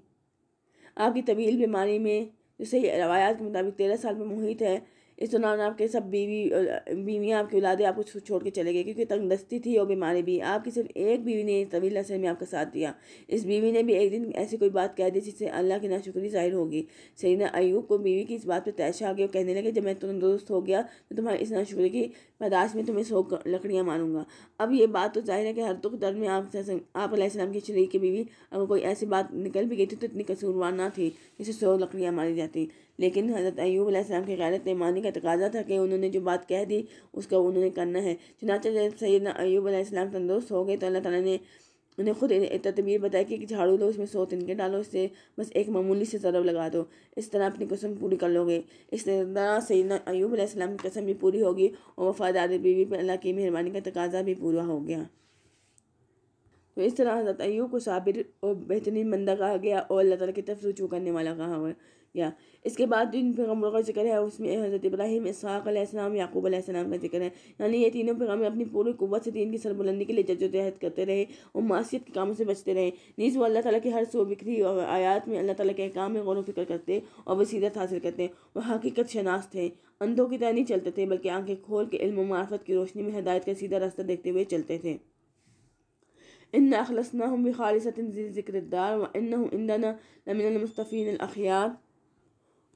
आपकी तवील बीमारी में जैसे रवायात के मुताबिक तेरह साल में मुहित है इस दौरान आपके सब बीवी बीवियाँ आपकी औलादे आपको छोड़ के चले गए क्योंकि तंगदस्ती थी और बीमारी भी आपकी सिर्फ एक बीवी ने इस तवील असर में आपका साथ दिया इस बीवी ने भी एक दिन ऐसी कोई बात कह दी जिससे अल्लाह की नाशुक्री जाहिर होगी सही ना अयूब को बीवी की इस बात पर तैशा आ गया और कहने लगे जब मैं तंदुरुस्त हो गया तो तुम्हारी इस नाशुक्री की पैदाश में तुम्हें सौ लकड़ियाँ मारूंगा अब ये बात तो जाहिर है कि हर दुख दर्द में आप आप सलाम की शरीर की बीवी अगर कोई ऐसी बात निकल भी गई थी तो इतनी कसूरवार ना थी जिसे सौ लकड़ियाँ मारी जाती लेकिन हज़रत अयूब आसमाम की गैरत मानी का तकाजा था कि उन्होंने जो बात कह दी उसका उन्होंने करना है चुनाचा जब सैदा अयूब आसमाम तंदुरुस्त हो गए तो अल्लाह ताली ने उन्हें खुद तदबीर बताई कि झाड़ू लो उसमें सौ तिनके डालो इससे बस एक मामूली से ज़रब लगा दो इस तरह अपनी कसम पूरी कर लोगे इस तरह सैदना अयूब की कसम भी पूरी होगी और वफादार बीवी पर अल्लाह की मेहरबानी का तकाजा भी पूरा हो गया तो इस तरह हज़रत अयूब को साबिर और बेहतरीन मंदा कहा गया और अल्लाह तला की तरफ रुजू करने वाला कहा हुआ या इसके बाद जिन पैगम्बरों का जिक्र है उसमें हज़रत इब्राहिम इसहाक़्लाम याकूब का जिक्र है यानी ये तीनों पैगाम अपनी पूरी कुत से दीन की सरबुलंदी के लिए जद्दोजहद करते रहे और मासीत के कामों से बचते रहे नीज़ वो अल्लाह ताला के हर सो बिक्री और आयात में अल्लाह ताली के अहकाम में गौर फिक्र करते और वसीरत हासिल करते और हकीकत शनास थे अंधों की तरह नहीं चलते थे बल्कि आंखें खोल के इल्म मार्फत की रोशनी में हदायत का सीधा रास्ता देखते हुए चलते थे इन अखलसना हम भी ज़िक्रदार व इन इंदना लमिन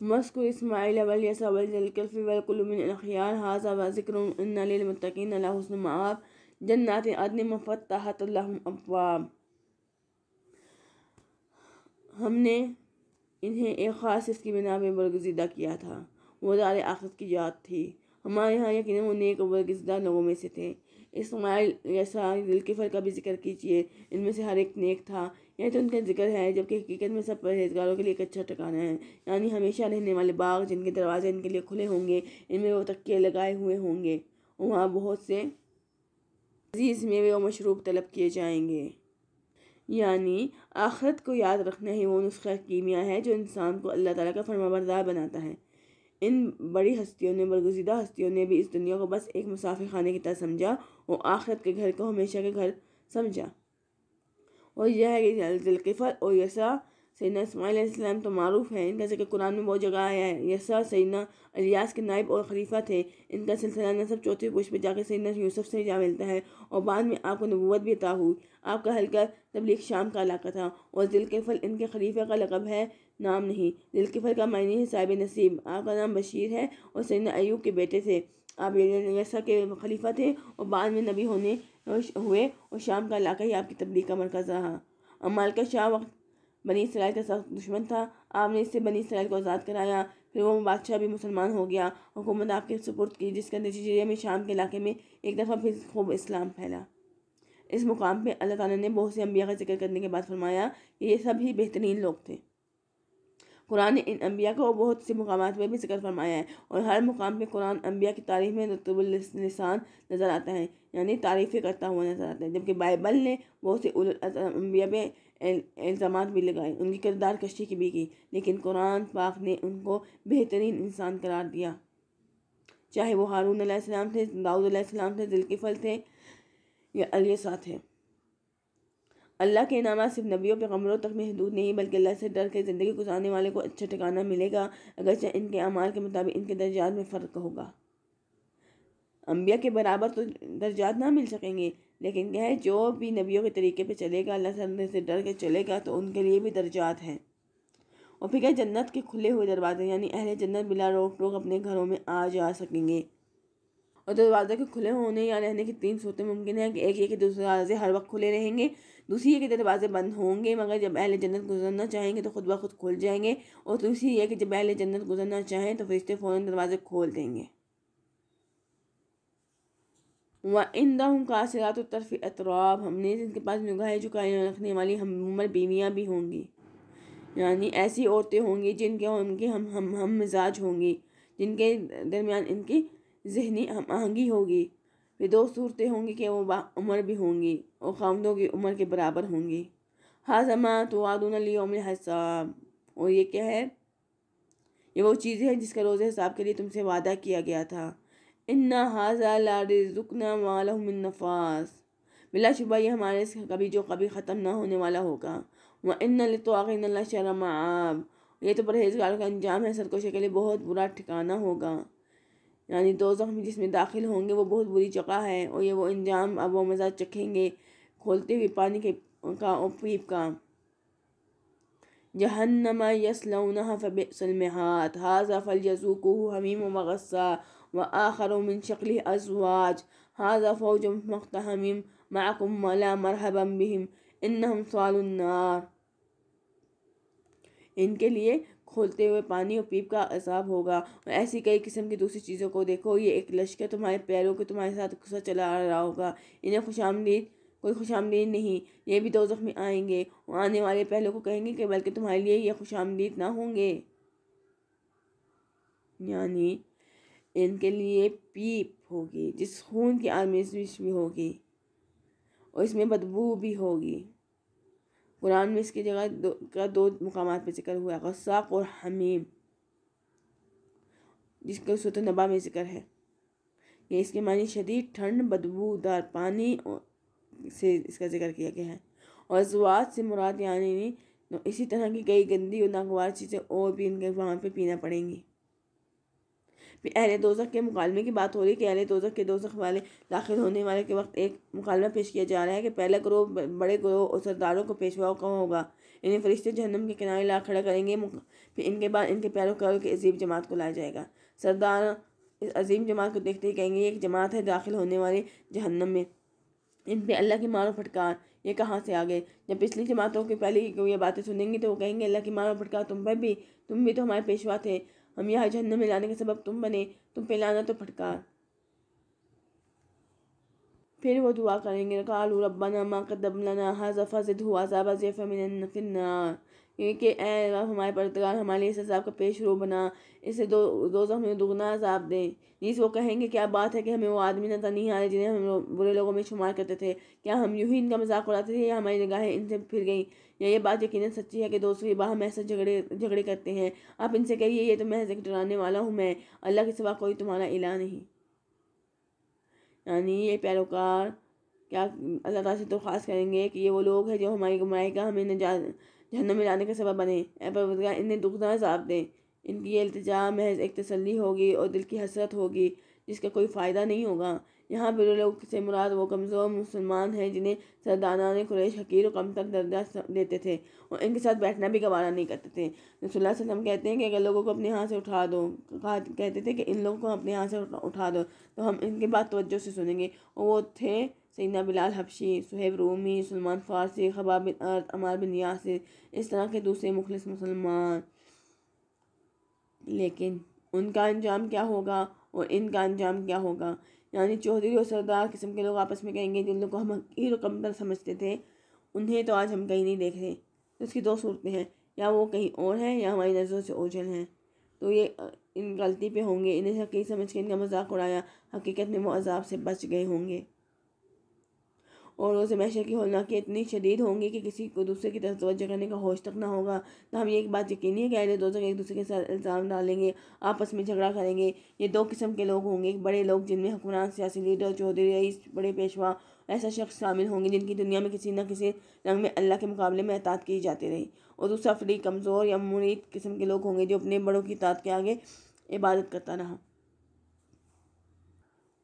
मस्क इसमाइल अवलियाबार हाजा वज़िक्रमतकिन हसन जन्नात अदन मफ़तहतल्लाब हमने इन्हें एक ख़ास इसकी बिना में बरगजीदा किया था वो दार आखिरत की याद थी हमारे यहाँ यकीन वो नेक बरगजीदा लोगों में से थे इस्माइल जैसा दिल के जुल्किफ़र का भी जिक्र कीजिए इनमें से हर एक नेक था यह तो उनका जिक्र है जबकि हकीकत में सब परहेजगारों के लिए एक अच्छा ठिकाना है यानी हमेशा रहने वाले बाग जिनके दरवाजे इनके लिए खुले होंगे इनमें वो तकिए लगाए हुए होंगे वहाँ बहुत से अजीज़ में वे मशरूब तलब किए जाएंगे यानी आखरत को याद रखना ही वो नुस्खा कीमिया है जो इंसान को अल्लाह ताला का फरमाबरदार बनाता है इन बड़ी हस्तियों ने बरगुजीदा हस्तियों ने भी इस दुनिया को बस एक मुसाफिर खाने की तरह समझा और आखरत के घर को हमेशा के घर समझा और यह है कि दिलकफ़र और यसा सैना इसमाईल तो मरूफ़ है इनका जिक्र कुरान में बहुत जगह आया है यसा सैना अलियास के नायब और खलीफा थे इनका सिलसिला नसब चौथे पुरुष में जाकर सैना यूसुफ से जा मिलता है और बाद में आपको नबूत भी अता हुई आपका हल्का तबलीग शाम का इलाका था और दिलकेफल इनके खलीफा का लकब है नाम नहीं दिलकफर का मायने है साहिब नसीब आपका नाम बशीर है और सैना अयूब के बेटे थे आप यसा के खलीफा थे और बाद में नबी होने हुए और शाम का इलाका ही आपकी तब्दील का मरकज़ रहा अमाल का शाह वक्त बनी सराइल का सख्त दुश्मन था आपने इससे बनी सराइल को आज़ाद कराया फिर वो बादशाह भी मुसलमान हो गया हुकूमत आपके सुपुर्द की जिसका नतीजे में शाम के इलाके में एक दफ़ा फिर खूब इस्लाम फैला इस मुकाम पर अल्लाह ताला ने बहुत से अम्बिया का जिक्र करने के बाद फरमाया कि ये सभी बेहतरीन लोग थे कुरान ने इन अम्बिया को बहुत से मकाम पर भी जिक्र फरमाया है और हर मुकाम पर कुरान अम्बिया की तारीफ में रतबुलसान नज़र आता है यानी तारीफ़ें करता हुआ नज़र आता है जबकि बाइबल ने बहुत से अम्बिया पे इल्ज़ाम भी लगाए उनकी किरदार कशी की भी की लेकिन कुरान पाक ने उनको बेहतरीन इंसान करार दिया चाहे वो हारून सलाम थे दाऊद सलाम थे दिल के फल थे या अलिया थे अल्लाह के इनाम सिर्फ नबियों पैगम्बरों तक महदूद नहीं बल्कि अल्लाह से डर के ज़िंदगी गुजारने वाले को अच्छा ठिकाना मिलेगा अगरचे इनके अमाल के मुताबिक इनके दर्जात में फ़र्क होगा अम्बिया के बराबर तो दर्जात ना मिल सकेंगे लेकिन यह है जो भी नबियों के तरीके पर चलेगा अल्लाह से डर के चलेगा तो उनके लिए भी दर्जात हैं और फिर क्या जन्नत के खुले हुए दरवाजे यानी अहल जन्नत बिला रोक टोक अपने घरों में आ जा सकेंगे और दरवाज़े के खुले होने या रहने की तीन सूरतें मुमकिन है कि एक ये कि दरवाजे हर वक्त खुले रहेंगे दूसरी है कि दरवाज़े बंद होंगे मगर जब अहल जन्नत गुजरना चाहेंगे तो खुद ब खुद खुल जाएंगे और दूसरी ये कि जब अहल जन्नत गुजरना चाहें तो फिर फ़ौर दरवाज़े खोल देंगे व इंदम कासरात तरफ़ अतराब हमने जिनके पास निगाहें झुकाए रखने वाली हम उम्र बीवियाँ भी होंगी यानी ऐसी औरतें होंगी जिनके उनके हम हम हम मिजाज होंगी जिनके दरमियान इनकी जहनी हम आहंगी होगी वे दो सूरतें होंगी कि वो उम्र भी होंगी और खामदों की उम्र के बराबर होंगी हाजमा तो आदून हसाब और ये क्या है ये वो चीज़ है जिसका रोज़ हिसाब के लिए तुमसे वादा किया गया था इन्ना हाजा लारिजुकना वालफास बिला शुबा ये हमारे कभी जो कभी ख़त्म ना होने वाला होगा वह इन तो शर्मा आब ये तो परहेजगार का अंजाम है सरकोशे के लिए बहुत बुरा ठिकाना होगा यानी दो जख्म जिसमें दाखिल होंगे वो बहुत बुरी जगह है और ये वो अंजाम अब वो मज़ा चखेंगे खोलते हुए पानी के का और पीप का जहन्नमा यसलौनहा फबिसलमहात हाजा फलयजूकुहु हमीम मगस्सा व आखर मिन शक्ल अजवाज हाजा फौज मख्तहमिम माकुम मला मरहबम बिहिम इन्नहम सालुन्नार इनके लिए खोलते हुए पानी और पीप का असाब होगा और ऐसी कई किस्म की दूसरी चीज़ों को देखो ये एक लश्कर तुम्हारे पैरों के तुम्हारे साथ गुस्सा चला आ रहा होगा इन्हें खुशामदीद कोई आमदीद नहीं ये भी दो जख्मी आएंगे आने वाले पहलों को कहेंगे कि बल्कि तुम्हारे लिए ये आमदीद ना होंगे यानी इनके लिए पीप होगी जिस खून की आमेज भी होगी और इसमें बदबू भी होगी कुरान में इसकी जगह दो, का दो मकाम पर जिक्र हुआ है गस्साक और हमीम जिसका सूत नबा में जिक्र है ये इसके मानी शदीद ठंड बदबूदार पानी से इसका जिक्र किया गया है और जवात से मुराद यानी तो इसी तरह की कई गंदी और नागवार चीज़ें और भी इनके वहाँ पर पीना पड़ेंगी अहल दोजक के मुकालमे की बात हो रही है कि अहल दोजक के दोजक वाले दाखिल होने वाले के वक्त एक मुकालमा पेश किया जा रहा है कि पहला ग्रोह बड़े ग्रोह और सरदारों को पेशवाओं का होगा इन्हें फरिश्ते जहनम के किनारे ला खड़ा करेंगे फिर इनके बाद इनके पैरोकारों की अजीब जमात को लाया जाएगा सरदार इस अजीम जमात को देखते ही कहेंगे एक जमात है दाखिल होने वाली जहन्नम में इन पर अल्लाह की मारो फटकार ये कहाँ से आ गए जब पिछली जमातों की पहले ये बातें सुनेंगी तो वो कहेंगे अल्लाह की मारो फटकार तुम पर भी तुम भी तो हमारे पेशवा थे हम यहाँ जहन्नम में लाने के सबब तुम बने तुम पे लाना तो फटकार फिर वो दुआ करेंगे कालू रब्बा नामा कदबलना हाजफ़ा ज़िद हुआ क्योंकि ए हमारे परतगार हमारे लिए इस हिसाब का पेश रो बना इसे दो दो हमें दुगना हिसाब दें जिस वो कहेंगे क्या बात है कि हमें वो आदमी नजर नहीं आ रहे जिन्हें हम बुरे लोगों में शुमार करते थे क्या हम यूं ही इनका मजाक उड़ाते थे या हमारी निगाहें इनसे फिर गई या ये बात यकीन सच्ची है कि दोस्तों ये बाहम ऐसे झगड़े झगड़े करते हैं आप इनसे कहिए ये तो महज डराने वाला हूँ मैं अल्लाह के सिवा कोई तुम्हारा इला नहीं यानी ये पैरोकार क्या अल्लाह ताला से तो खास करेंगे कि ये वो लोग हैं जो हमारी गुमराही का हमें नजा जहनम में जाने का सबब बने परवरदगा इन्हें दुखदा अजाब दें इनकी ये अल्तजा महज एक तसली होगी और दिल की हसरत होगी जिसका कोई फ़ायदा नहीं होगा यहाँ बुरे लोग से मुराद वो कमज़ोर मुसलमान हैं जिन्हें सरदाना ने कुरेश हकीर कम तक दर्जा देते थे और इनके साथ बैठना भी गवारा नहीं करते थे रसोल्ला वसम कहते हैं कि अगर लोगों को अपने हाथ से उठा दो कहते थे कि इन लोगों को अपने हाथ से उठा दो तो हम इनके बात तोज्जो से सुनेंगे और वो थे सैना बिलाल हबशी सुहेब रोमी सलमान फारसी खबा बिन अर्द अमार बिन यासिर इस तरह के दूसरे मुखलिस मुसलमान लेकिन उनका अंजाम क्या होगा और इनका अंजाम क्या होगा यानी चौधरी और सरदार किस्म के लोग आपस में कहेंगे जिन लोग को हम हीरो कमतर समझते थे उन्हें तो आज हम कहीं नहीं देख रहे तो इसकी दो सूरतें हैं या वो कहीं और हैं या हमारी नज़रों से ओझल हैं तो ये इन गलती पे होंगे इन्हें हकीक समझ के इनका मजाक उड़ाया हकीकत में वो अजाब से बच गए होंगे और रोज़ महशर की कि इतनी शदीद होंगी कि किसी को दूसरे की तरफ तोज्जह करने का होश तक ना होगा तो हम ये एक बात यकीनी है कि अहले दोजक एक दूसरे के साथ इल्ज़ाम डालेंगे आपस में झगड़ा करेंगे ये दो किस्म के लोग होंगे एक बड़े लोग जिनमें हुक्मरान सियासी लीडर चौधरी रईस बड़े पेशवा ऐसा शख्स शामिल होंगे जिनकी दुनिया में किसी न किसी रंग में अल्लाह के मुकाबले में अतात की जाती रही और दूसरा फ्री कमज़ोर या मुरीद किस्म के लोग होंगे जो अपने बड़ों की तात के आगे इबादत करता रहा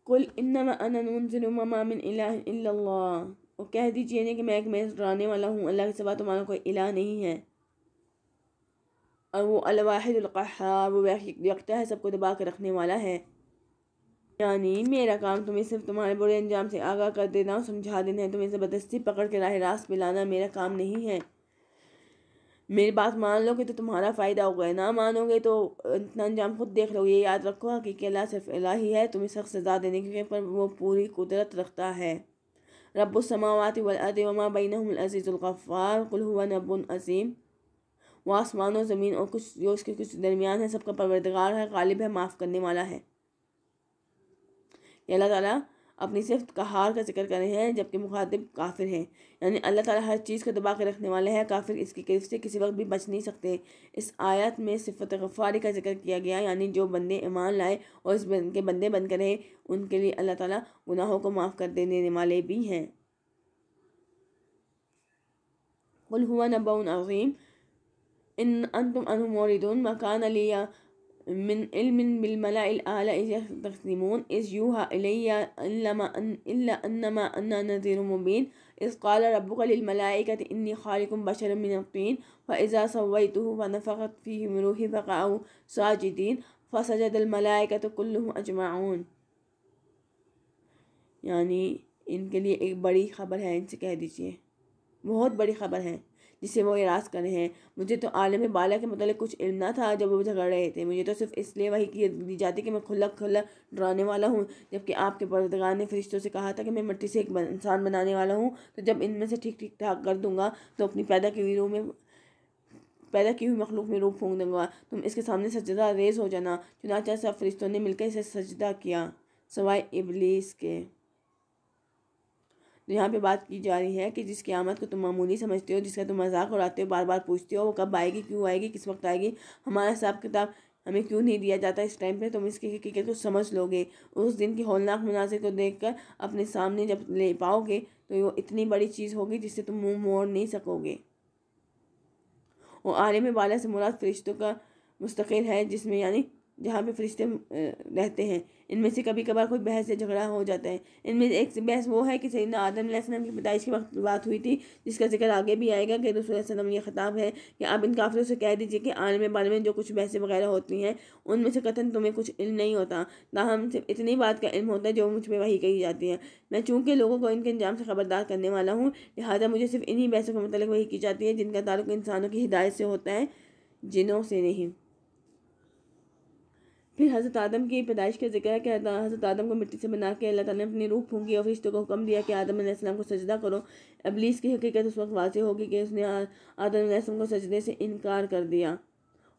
कुल इन्नमा अना मुनजर मिन इल्लल्लाह कह दीजिए नहीं कि मैं एक मैं डराने वाला हूँ अल्लाह के सिवा तुम्हारा कोई इलाह नहीं है और वो अलवाहिदुल्क़ार वो यकता है सबको दबा कर रखने वाला है यानी मेरा काम तुम्हें सिर्फ तुम्हारे बुरे अंजाम से आगाह कर देना और समझा देना है तुम्हें ज़बरदस्ती पकड़ के राह रास्त पे लाना मेरा काम नहीं है मेरी बात मान लोगे तो तुम्हारा फ़ायदा होगा ना मानोगे तो इतना अंजाम खुद देख लो ये याद रखो हाँ कि अल्लाह सिर्फ अला ही है तुम्हें सख्त सज़ा देने के पर वो पूरी कुदरत रखता है रबुलसमावत वलअद वमा बैनज़ीज़ुल्फ़ार कुलहुआ नबुन अज़ीम वो आसमान और ज़मीन और कुछ जो उसके कुछ दरमियान है सबका परवरदगार है गालिब है माफ़ करने वाला है अल्लाह ताला अपनी सिर्फ कहार का जिक्र कर रहे हैं जबकि मुखातिब काफिर हैं यानी अल्लाह ताला हर चीज़ को दबा के रखने वाले हैं काफिर इसकी कैफ से किसी वक्त भी बच नहीं सकते इस आयत में सिफत गफारी का जिक्र किया गया यानी जो बंदे ईमान लाए और इस बन के बंदे बनकर रहे उनके लिए अल्लाह ताला गुनाहों को माफ़ कर देने वाले भी हैं कुल हुआ नबाउन अजीम इन अन तुम अनु मकान अलिया من علم بالملأ الأعلى إذ يختصمون إذ يوها إلي إلا ما أن إلا أنما أنا نذير مبين إذ قال ربك للملائكة إني خالق بشر من الطين فإذا سويته فنفخت فيه من روحي فقعوا ساجدين فسجد الملائكة كلهم أجمعون يعني إن كلي लिए एक خبر ہے إن इनसे कह दीजिए بہت बड़ी خبر ہے जिसे वो कर रहे हैं मुझे तो आलम बाला के मतलब कुछ इल्म ना था जब वो झगड़ रहे थे मुझे तो सिर्फ इसलिए वही की दी जाती कि मैं खुला खुला डराने वाला हूँ जबकि आपके परदगार ने फरिश्तों से कहा था कि मैं मिट्टी से एक इंसान बनाने वाला हूँ तो जब इनमें से ठीक ठीक ठाक कर दूँगा तो अपनी पैदा की हुई रूह में पैदा की हुई मखलूक में रूप फूँक दूंगा तुम इसके सामने सजदा रेज हो जाना चुनाचा सब फरिश्तों ने मिलकर इसे सजदा किया सवाए इबलीस के तो यहाँ पे बात की जा रही है कि जिस क़्यामत को तुम मामूली समझते हो जिसका तुम मजाक उड़ाते हो बार बार पूछते हो वो कब आएगी क्यों आएगी किस वक्त आएगी हमारा हिसाब किताब हमें क्यों नहीं दिया जाता इस टाइम पे तुम इसकी हकीकत को समझ लोगे उस दिन की होलनाक मुनाजिर को देख कर अपने सामने जब ले पाओगे तो वो इतनी बड़ी चीज़ होगी जिससे तुम मुँह मोड़ नहीं सकोगे और आलम बाला से मुराद फरिश्तों का मुस्तकिल है जिसमें यानी जहाँ पे फरिश्ते रहते हैं इनमें से कभी कभार कोई बहस या झगड़ा हो जाता है इनमें एक बहस वो है कि सैदना आदम सनम की पैदाइश के वक्त बात हुई थी जिसका जिक्र आगे भी आएगा कि रसूल वसलम यह खताब है कि आप इन काफिलों से कह दीजिए कि आने में बारे में जो कुछ बहसें वगैरह होती हैं उनमें से कथन तुम्हें कुछ इल नहीं होता ताहम सिर्फ इतनी बात का इल्म होता है जो मुझ पर वही कही जाती है मैं चूँकि लोगों को इनके इंजाम से खबरदार करने वाला हूँ लिहाजा मुझे सिर्फ इन्हीं बहसों के मतलब वही की जाती है जिनका ताल्लुक इंसानों की हिदायत से होता है जिनों से नहीं फिर हज़रत आदम की पैदाइश का जिक्र है कि हज़रत आदम को मिट्टी से बना के अल्लाह ताला ने अपनी रूह फूंकी और फिर को हुक्म दिया कि आदम आदम को सजदा करो अबलीस की हकीकत उस वक्त वाज होगी कि उसने आदम आदम को सजदे से इनकार कर दिया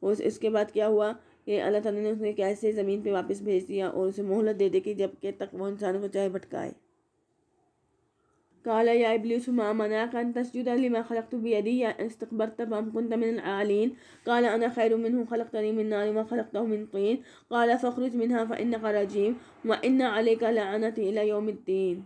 और इसके बाद क्या हुआ कि अल्लाह ताला ने उसने कैसे ज़मीन पर वापस भेज दिया और उसे मोहलत दे दी कि जबकि तक वह इंसान को चाहे भटकाए قال يا إبليس ما منعك أن تسجد لما خلقت بيدي استكبرت فأم كنت من العالين قال أنا خير منه خلقتني من نار وخلقته من طين قال فاخرج منها فإنك رجيم وإن عليك لعنتي إلى يوم الدين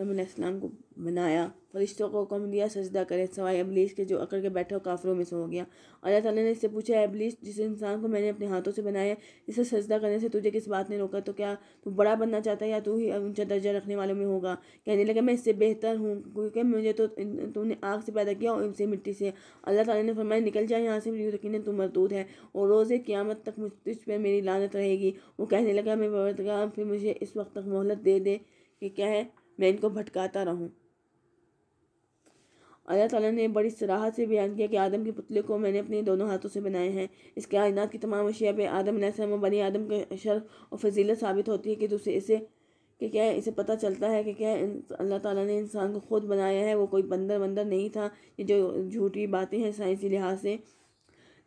नबीम को बनाया फरिश्तों को हुक्म दिया सजदा करें सवाए अबलीस के जो अकड़ के बैठे हो काफरों में से हो गया अल्लाह ताला ने इससे पूछा अबलीस जिस इंसान को मैंने अपने हाथों से बनाया इसे सजदा करने से तुझे किस बात ने रोका तो क्या तू बड़ा बनना चाहता है या तू ही ऊंचा दर्जा रखने वालों में होगा कहने लगा मैं इससे बेहतर हूँ क्योंकि मुझे तो तुमने आग से पैदा किया और इनसे मिट्टी से अल्लाह ताला ने फरमाया निकल जाए यहाँ से यकीन तू मरदूद है और रोज़ क़्यामत तक मुझ पर मेरी लानत रहेगी वो कहने लगा मैं बरतगा फिर मुझे इस वक्त तक मोहलत दे दे कि क्या है मैं इनको भटकाता रहूं अल्लाह ताला ने बड़ी सराहत से बयान किया कि आदम के पुतले को मैंने अपने दोनों हाथों से बनाए हैं इस कायनात की तमाम अशिया पे आदम नसम बनी आदम के शर्फ और फजीलत साबित होती है कि दूसरे इसे कि क्या इसे पता चलता है कि क्या अल्लाह ताला ने इंसान को खुद बनाया है वो कोई बंदर बंदर नहीं था ये जो झूठी बातें हैं साइंसी लिहाज से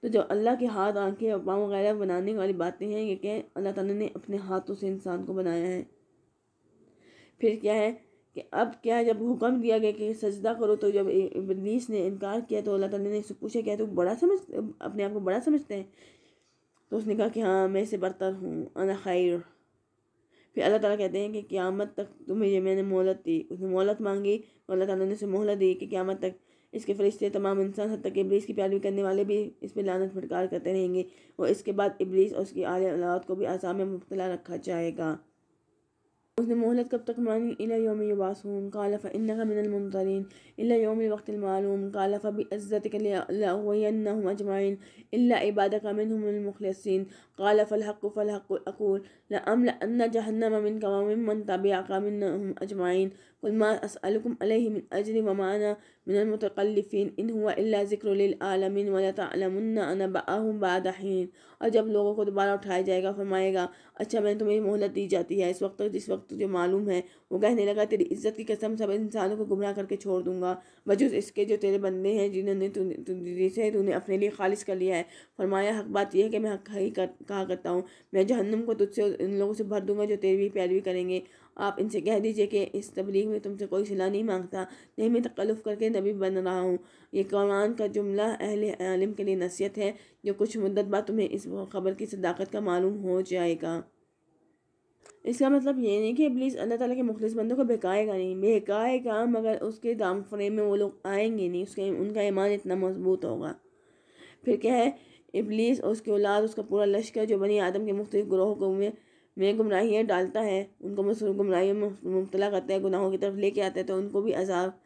तो जो अल्लाह के हाथ आँखें पाँव वगैरह बनाने वाली बातें हैं ये क्या अल्लाह ताला ने अपने हाथों से इंसान को बनाया है फिर क्या है कि अब क्या है जब हुक्म दिया गया कि सजदा करो तो जब इबलीस ने इनकार किया तो अल्लाह ताला ने इससे पूछा क्या तो बड़ा समझ अपने आप को बड़ा समझते हैं तो उसने कहा कि हाँ मैं इसे बरतर हूँ अना खैर फिर अल्लाह ताला कहते हैं कि क़्यामत तक तुम्हें ये मैंने मोहलत दी उसने मोहलत मांगी तो अल्लाह ताला ने उसे मोहलत दी कि क़्यामत तक इसके फरिश्ते तमाम इंसान हद तक इबलीस की पैरवी करने वाले भी इस पर लानत फटकार करते रहेंगे और इसके बाद इबलीस और उसकी आल औलाद को भी आसाम में मुबतला रखा जाएगा وإن مهلة التكمان إلى يوم يبعثون قال فإنك من المنظرين إلى يوم الوقت المعلوم قال فبأزتك لأغوينهم أجمعين إلا عبادك منهم المخلصين قال فالحق فالحق أقول لأملأن جهنم منك وممن تبعك منهم أجمعين कुलमा असलकुम ज़िक्रमिन और जब लोगों को दोबारा उठाया जाएगा फरमाएगा अच्छा मैंने तुम्हें मोहलत दी जाती है इस वक्त जिस वक्त तुझे मालूम है वो कहने लगा तेरी इज्जत की कसम सब इंसानों को गुमराह करके छोड़ दूंगा वजूद इसके जो तेरे बंदे हैं जिन्होंने जिसे तूने अपने लिए खालिज कर लिया है फरमाया हक बात यह है कि मैं हक ही कहा करता हूँ मैं जहन्नुम को तुझसे उन लोगों से भर दूँगा जो तेरी पैरवी करेंगे आप इनसे कह दीजिए कि इस तबलीग में तुमसे कोई सिला नहीं मांगता नहीं मैं तकलुफ़ करके नबी बन रहा हूँ ये कुरान का जुमला अहल आलम के लिए नसीहत है जो कुछ मुद्दत बाद तुम्हें इस खबर की सदाकत का मालूम हो जाएगा इसका मतलब ये नहीं कि प्लीज़ अल्लाह ताला के मुखलिस बंदों को बहकाएगा नहीं बहकाएगा मगर उसके दाम फ्रेम में वो लोग आएंगे नहीं उसके उनका ईमान इतना मजबूत होगा फिर क्या है इब्लीस और उसकी औलाद उसका पूरा लश्कर जो बनी आदम के मुख्तु ग्रोहों को में में गुमराहियाँ डालता है उनको गुमराहियों में मुबतला करता है गुनाहों की तरफ लेके आता है तो उनको भी अजाब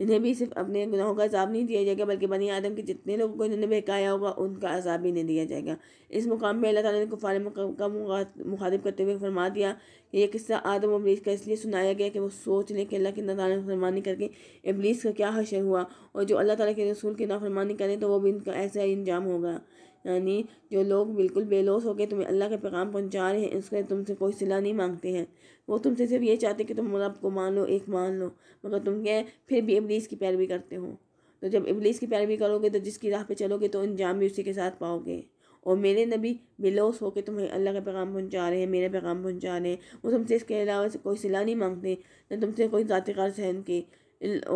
इन्हें भी सिर्फ अपने गुनाहों का अजाब नहीं दिया जाएगा बल्कि बनी आदम के जितने लोगों को इन्होंने बहकाया होगा उनका अजाब भी नहीं दिया जाएगा इस मुकाम पर अल्लाह ताला ने कुफार का मुखातिब करते हुए फरमा दिया कि यह किस्सा आदम इबलीस का इसलिए सुनाया गया कि वो सोच लें कि अल्लाह की नाफरमानी करके इबलीस का क्या हशर हुआ और जो अल्लाह ताला के रसूल की नाफरमानी करें तो वो भी इनका ऐसा ही अंजाम होगा यानी जो लोग बिल्कुल बेलोस होकर तुम्हें अल्लाह के पैगाम पहुँचा रहे हैं उसके तुमसे कोई सिला नहीं मांगते हैं वो तुमसे सिर्फ ये चाहते कि तुम रब को मान लो एक मान लो मगर तुम क्या फिर भी इबलीस की पैरवी करते हो तो जब इबलीस की पैरवी करोगे तो जिसकी राह पर चलोगे तो अंजाम भी उसी के साथ पाओगे और मेरे नबी बेलोस होकर तुम्हें अल्लाह का पैगाम पहुँचा रहे हैं मेरा पैगाम पहुँचा रहे हैं वो तुमसे इसके अलावा से कोई सिला नहीं मांगते ना तुमसे कोई ज़ाती कर्ज है के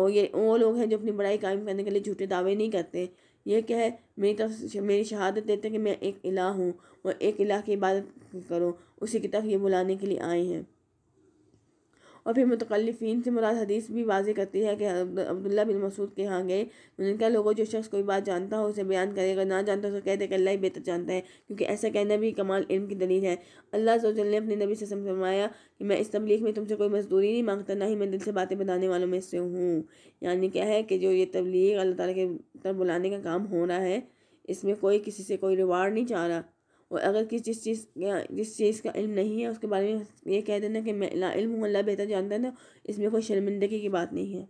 और ये वो लोग हैं जो अपनी बड़ाई कायम करने के लिए झूठे दावे नहीं करते यह कह मेरी तरफ मेरी शहादत देते कि मैं एक इलाह हूँ और एक इलाह की इबादत करो उसी की तरफ ये बुलाने के लिए आए हैं और फिर मुतकलफिन से मुराद हदीस भी वाजे करती है कि अब्दुल्ला बिन मसूद के यहाँ गए उन्होंने कहा लोगों जो शख्स कोई बात जानता हो उसे बयान करेगा ना जानता उसे तो कहते दे कि अल्लाह ही बेहतर जानता है क्योंकि ऐसा कहना भी कमाल इल्म की दलील है अल्लाह सोजल ने अपने नबी से फरमाया कि मैं इस तबलीग में तुमसे कोई मजदूरी नहीं मांगता ना ही मैं दिल से बातें बताने वालों में से हूँ यानी क्या है कि जो ये तबलीग अल्लाह ताला के तरफ बुलाने का काम हो रहा है इसमें कोई किसी से कोई रिवार्ड नहीं चाह रहा और अगर किसी जिस चीज़ का जिस चीज़ का इल्म नहीं है उसके बारे में ये कह देना कि मैं ला इल्म हूँ अल्लाह बेहतर जानता है ना इसमें कोई शर्मिंदगी की बात नहीं है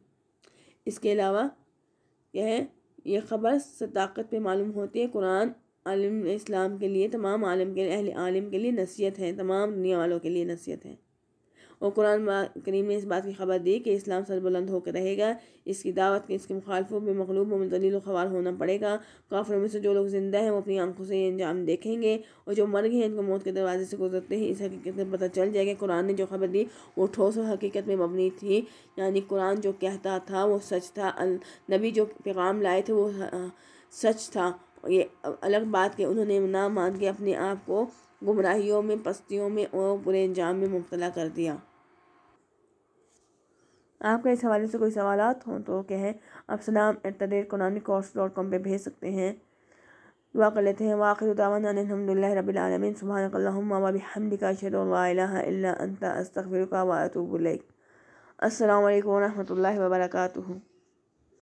इसके अलावा यह यह ख़बर सदाकत पे मालूम होती है कुरान आलम इस्लाम के लिए तमाम आलम के लिए अहल आलम के लिए नसीहत है तमाम दुनिया वालों के लिए नसीहत है और कुरान करीम ने इस बात की खबर दी कि इस्लाम सरबुलंद होकर रहेगा इसकी दावत के इसके मुखालफों में मखलूब में दलील होना पड़ेगा काफिलों में से जो लोग ज़िंदा हैं वो अपनी आंखों से अंजाम देखेंगे और जो मर गए हैं इनको मौत के दरवाजे से गुजरते हैं इस हकीकत में पता चल जाएगा कुरान ने जो खबर दी वो ठोस और हकीकत में मबनी थी यानी कुरान जो कहता था वो सच था नबी जो पैगाम लाए थे वो सच था ये अलग बात के उन्होंने ना मान के अपने आप को गुमराहियों में पस्तियों में और बुरे अंजाम में मुबतला कर दिया आपका इस हवाले से कोई सवाल हों तो कहें आप सलाम एट द रेट कुरानी कोर्स डॉट कॉम पर भेज सकते हैं दुआ कर लेते हैं वाखिर उदावनहमदिल्ला रबीआलमिन सुबहानकल्लाबिहमदिका शरला अंता अस्तफ़िर का वातुबलैक अल्लाम वरहमल वर्का